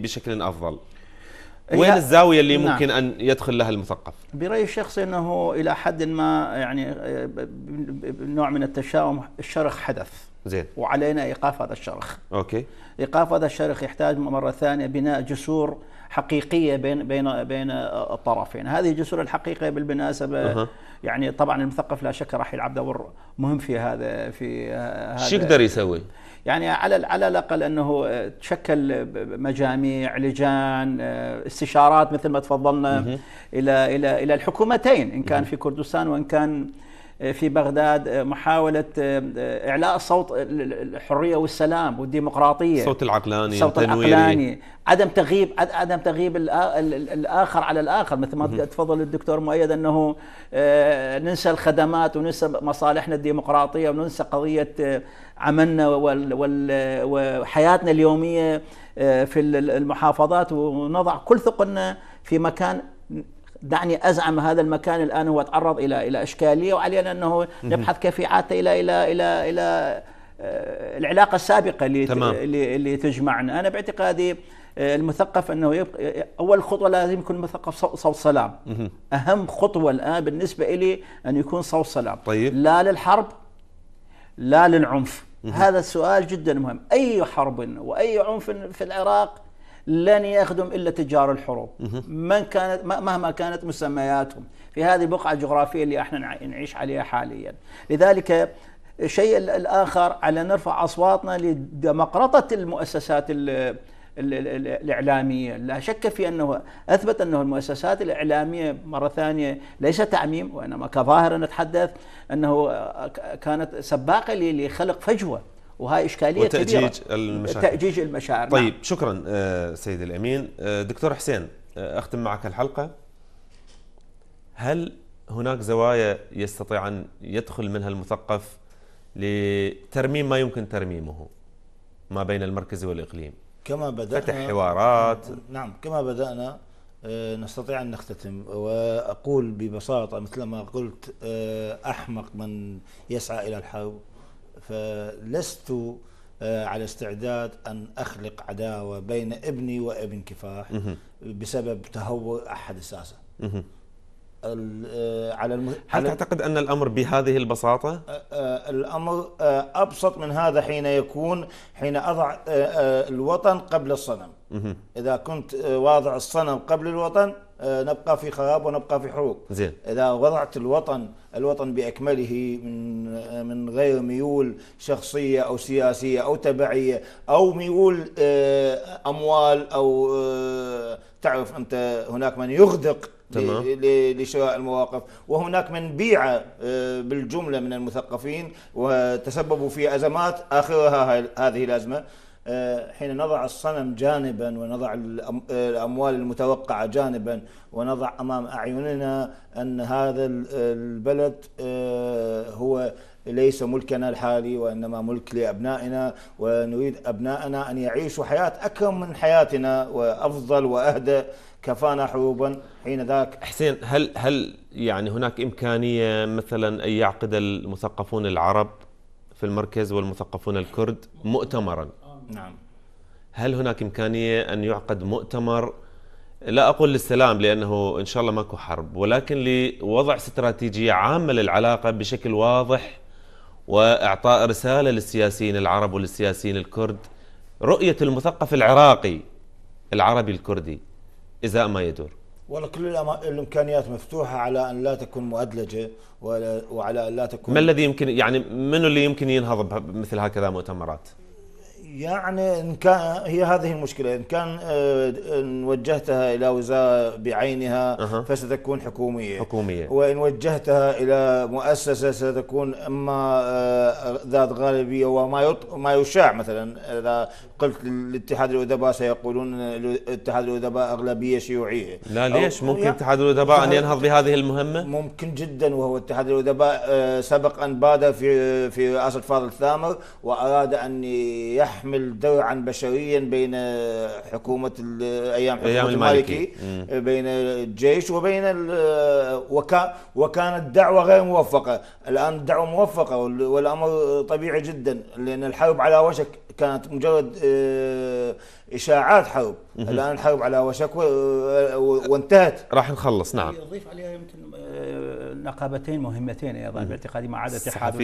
بشكل افضل وين الزاويه اللي نعم. ممكن ان يدخل لها المثقف؟ برايي الشخصي انه الى حد ما يعني آه، نوع من التشاؤم الشرخ حدث زين وعلينا ايقاف هذا الشرخ اوكي ايقاف هذا الشرخ يحتاج مره ثانيه بناء جسور حقيقيه بين بين بين الطرفين، هذه الجسور الحقيقيه بالمناسبه أه. يعني طبعا المثقف لا شك راح يلعب دور مهم في هذا في آه، هذا شو يقدر يسوي؟ يعني على على الاقل انه آه، تشكل مجاميع لجان آه، استشارات مثل ما تفضلنا الى الى الى الحكومتين ان كان في كردستان وان كان آه، في بغداد آه، محاولة آه، إعلاء صوت الحرية والسلام والديمقراطية صوت العقلاني صوت العقلاني عدم تغيب عدم تغيب الآخر على الآخر مثل ما تفضل الدكتور مؤيد أنه ننسى الخدمات وننسى مصالحنا الديمقراطية وننسى قضية عملنا وحياتنا اليومية في المحافظات ونضع كل ثقلنا في مكان دعني ازعم هذا المكان الان هو تعرض الى الى اشكاليه وعلينا انه نبحث كيف اعادته الى الى الى الى آه، العلاقه السابقه اللي تمام. اللي تجمعنا انا باعتقادي آه، المثقف انه يبقى آه، اول خطوه لازم يكون المثقف صوت سلام اهم خطوه الان بالنسبه لي ان يكون صوت سلام طيب. لا للحرب لا للعنف هذا السؤال جدا مهم اي حرب واي عنف في العراق لن يخدم الا تجار الحروب من كانت مهما كانت مسمياتهم في هذه البقعه الجغرافيه اللي احنا نعيش عليها حاليا لذلك الشيء الاخر على نرفع اصواتنا لدمقرطه المؤسسات الإعلامية لا شك في أنه أثبت أنه المؤسسات الإعلامية مرة ثانية ليس تعميم وإنما كظاهرة نتحدث أنه آه، كانت سباقة لخلق فجوة وهي إشكالية وتأجيج كبيرة المشاعر تأجيج المشاعر طيب نعم. شكرا آه، سيد الأمين آه، دكتور حسين آه، أختم معك الحلقة هل هناك زوايا يستطيع أن يدخل منها المثقف لترميم ما يمكن ترميمه ما بين المركز والإقليم كما بدأنا فتح حوارات نعم كما بدأنا نستطيع أن نختتم وأقول ببساطة مثل ما قلت أحمق من يسعى إلى الحرب فلست آه، على استعداد أن أخلق عداوة بين ابني وابن كفاح بسبب تهور أحد الساسة آه، على هل تعتقد أن الأمر بهذه البساطة؟ آه، الأمر أبسط من هذا حين يكون حين أضع الوطن قبل الصنم إذا كنت واضع الصنم قبل الوطن آه، نبقى في خراب ونبقى في حروب زين. إذا وضعت الوطن الوطن بأكمله من آه، من غير ميول شخصية أو سياسية أو تبعية أو ميول آه، أموال أو تعرف أنت هناك من يغدق تمام. لشراء المواقف وهناك من بيع بالجملة من المثقفين وتسببوا في أزمات آخرها هذه الأزمة آه، حين نضع الصنم جانبا ونضع آه، الأموال المتوقعة جانبا ونضع أمام أعيننا أن هذا البلد آه، هو ليس ملكنا الحالي وإنما ملك لأبنائنا ونريد أبنائنا أن يعيشوا حياة أكرم من حياتنا وأفضل وأهدى كفانا حروبا حين ذاك حسين هل هل يعني هناك إمكانية مثلا أن يعقد المثقفون العرب في المركز والمثقفون الكرد مؤتمرا نعم هل هناك إمكانية أن يعقد مؤتمر لا أقول للسلام لأنه إن شاء الله ماكو حرب ولكن لوضع استراتيجية عامة للعلاقة بشكل واضح وإعطاء رسالة للسياسيين العرب وللسياسيين الكرد رؤية المثقف العراقي العربي الكردي إزاء ما يدور والله كل الامكانيات مفتوحه على ان لا تكون مؤدلجه وعلى ان لا تكون ما الذي يمكن يعني من اللي يمكن ينهض مثل هكذا مؤتمرات؟ يعني ان كان هي هذه المشكله ان كان آه، ان وجهتها الى وزاره بعينها فستكون حكوميه حكوميه وان وجهتها الى مؤسسه ستكون اما آه، ذات غالبيه وما ما يشاع مثلا اذا قلت لاتحاد الادباء سيقولون اتحاد الادباء اغلبيه شيوعيه لا ليش ممكن يعني اتحاد الادباء ان ينهض بهذه المهمه ممكن جدا وهو اتحاد الادباء آه، سبق ان باد في في اسد فاضل الثامر واراد ان يحمي يحمل درعا بشريا بين حكومه ايام حكومه أيام المالكي, بين الجيش وبين وكا وكانت دعوه غير موفقه الان الدعوه موفقه والامر طبيعي جدا لان الحرب على وشك كانت مجرد آه، اشاعات حرب الان الحرب على وشك وانتهت راح نخلص نعم يعني يضيف عليها يمكن آه، نقابتين مهمتين ايضا باعتقادي ما عادت اتحاد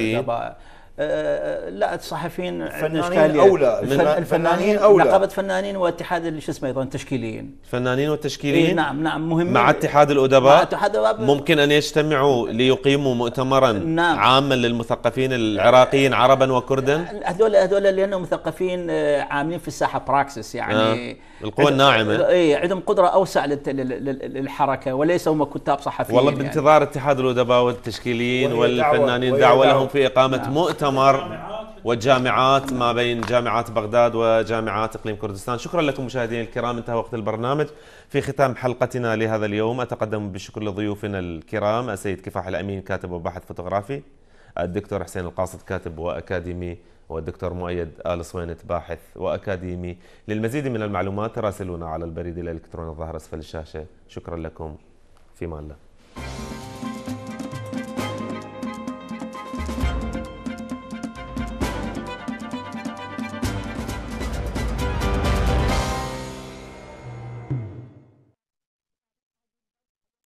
آه، آه، لا الصحفيين الفنانين اولى الفنانين اولى نقابه فنانين واتحاد شو اسمه ايضا تشكيليين فنانين والتشكيليين إيه، نعم نعم مهم مع اتحاد الادباء مع اتحاد الادباء ممكن ان يجتمعوا ليقيموا مؤتمرا نعم عاما للمثقفين العراقيين عربا وكردا هذول هذول لانهم مثقفين آه، عاملين في الساحه براكسس يعني آه. القوى الناعمه اي عندهم قدره اوسع للحركه وليس هم كتاب صحفيين والله يعني. بانتظار يعني. اتحاد الادباء والتشكيليين والفنانين دعوه لهم في اقامه نعم. مؤتمر والجامعات ما بين جامعات بغداد وجامعات اقليم كردستان شكرا لكم مشاهدينا الكرام انتهى وقت البرنامج في ختام حلقتنا لهذا اليوم اتقدم بالشكر لضيوفنا الكرام السيد كفاح الامين كاتب وباحث فوتوغرافي الدكتور حسين القاصد كاتب واكاديمي والدكتور مؤيد آل صوينت باحث وأكاديمي للمزيد من المعلومات راسلونا على البريد الإلكتروني الظاهر أسفل الشاشة شكرا لكم في مالنا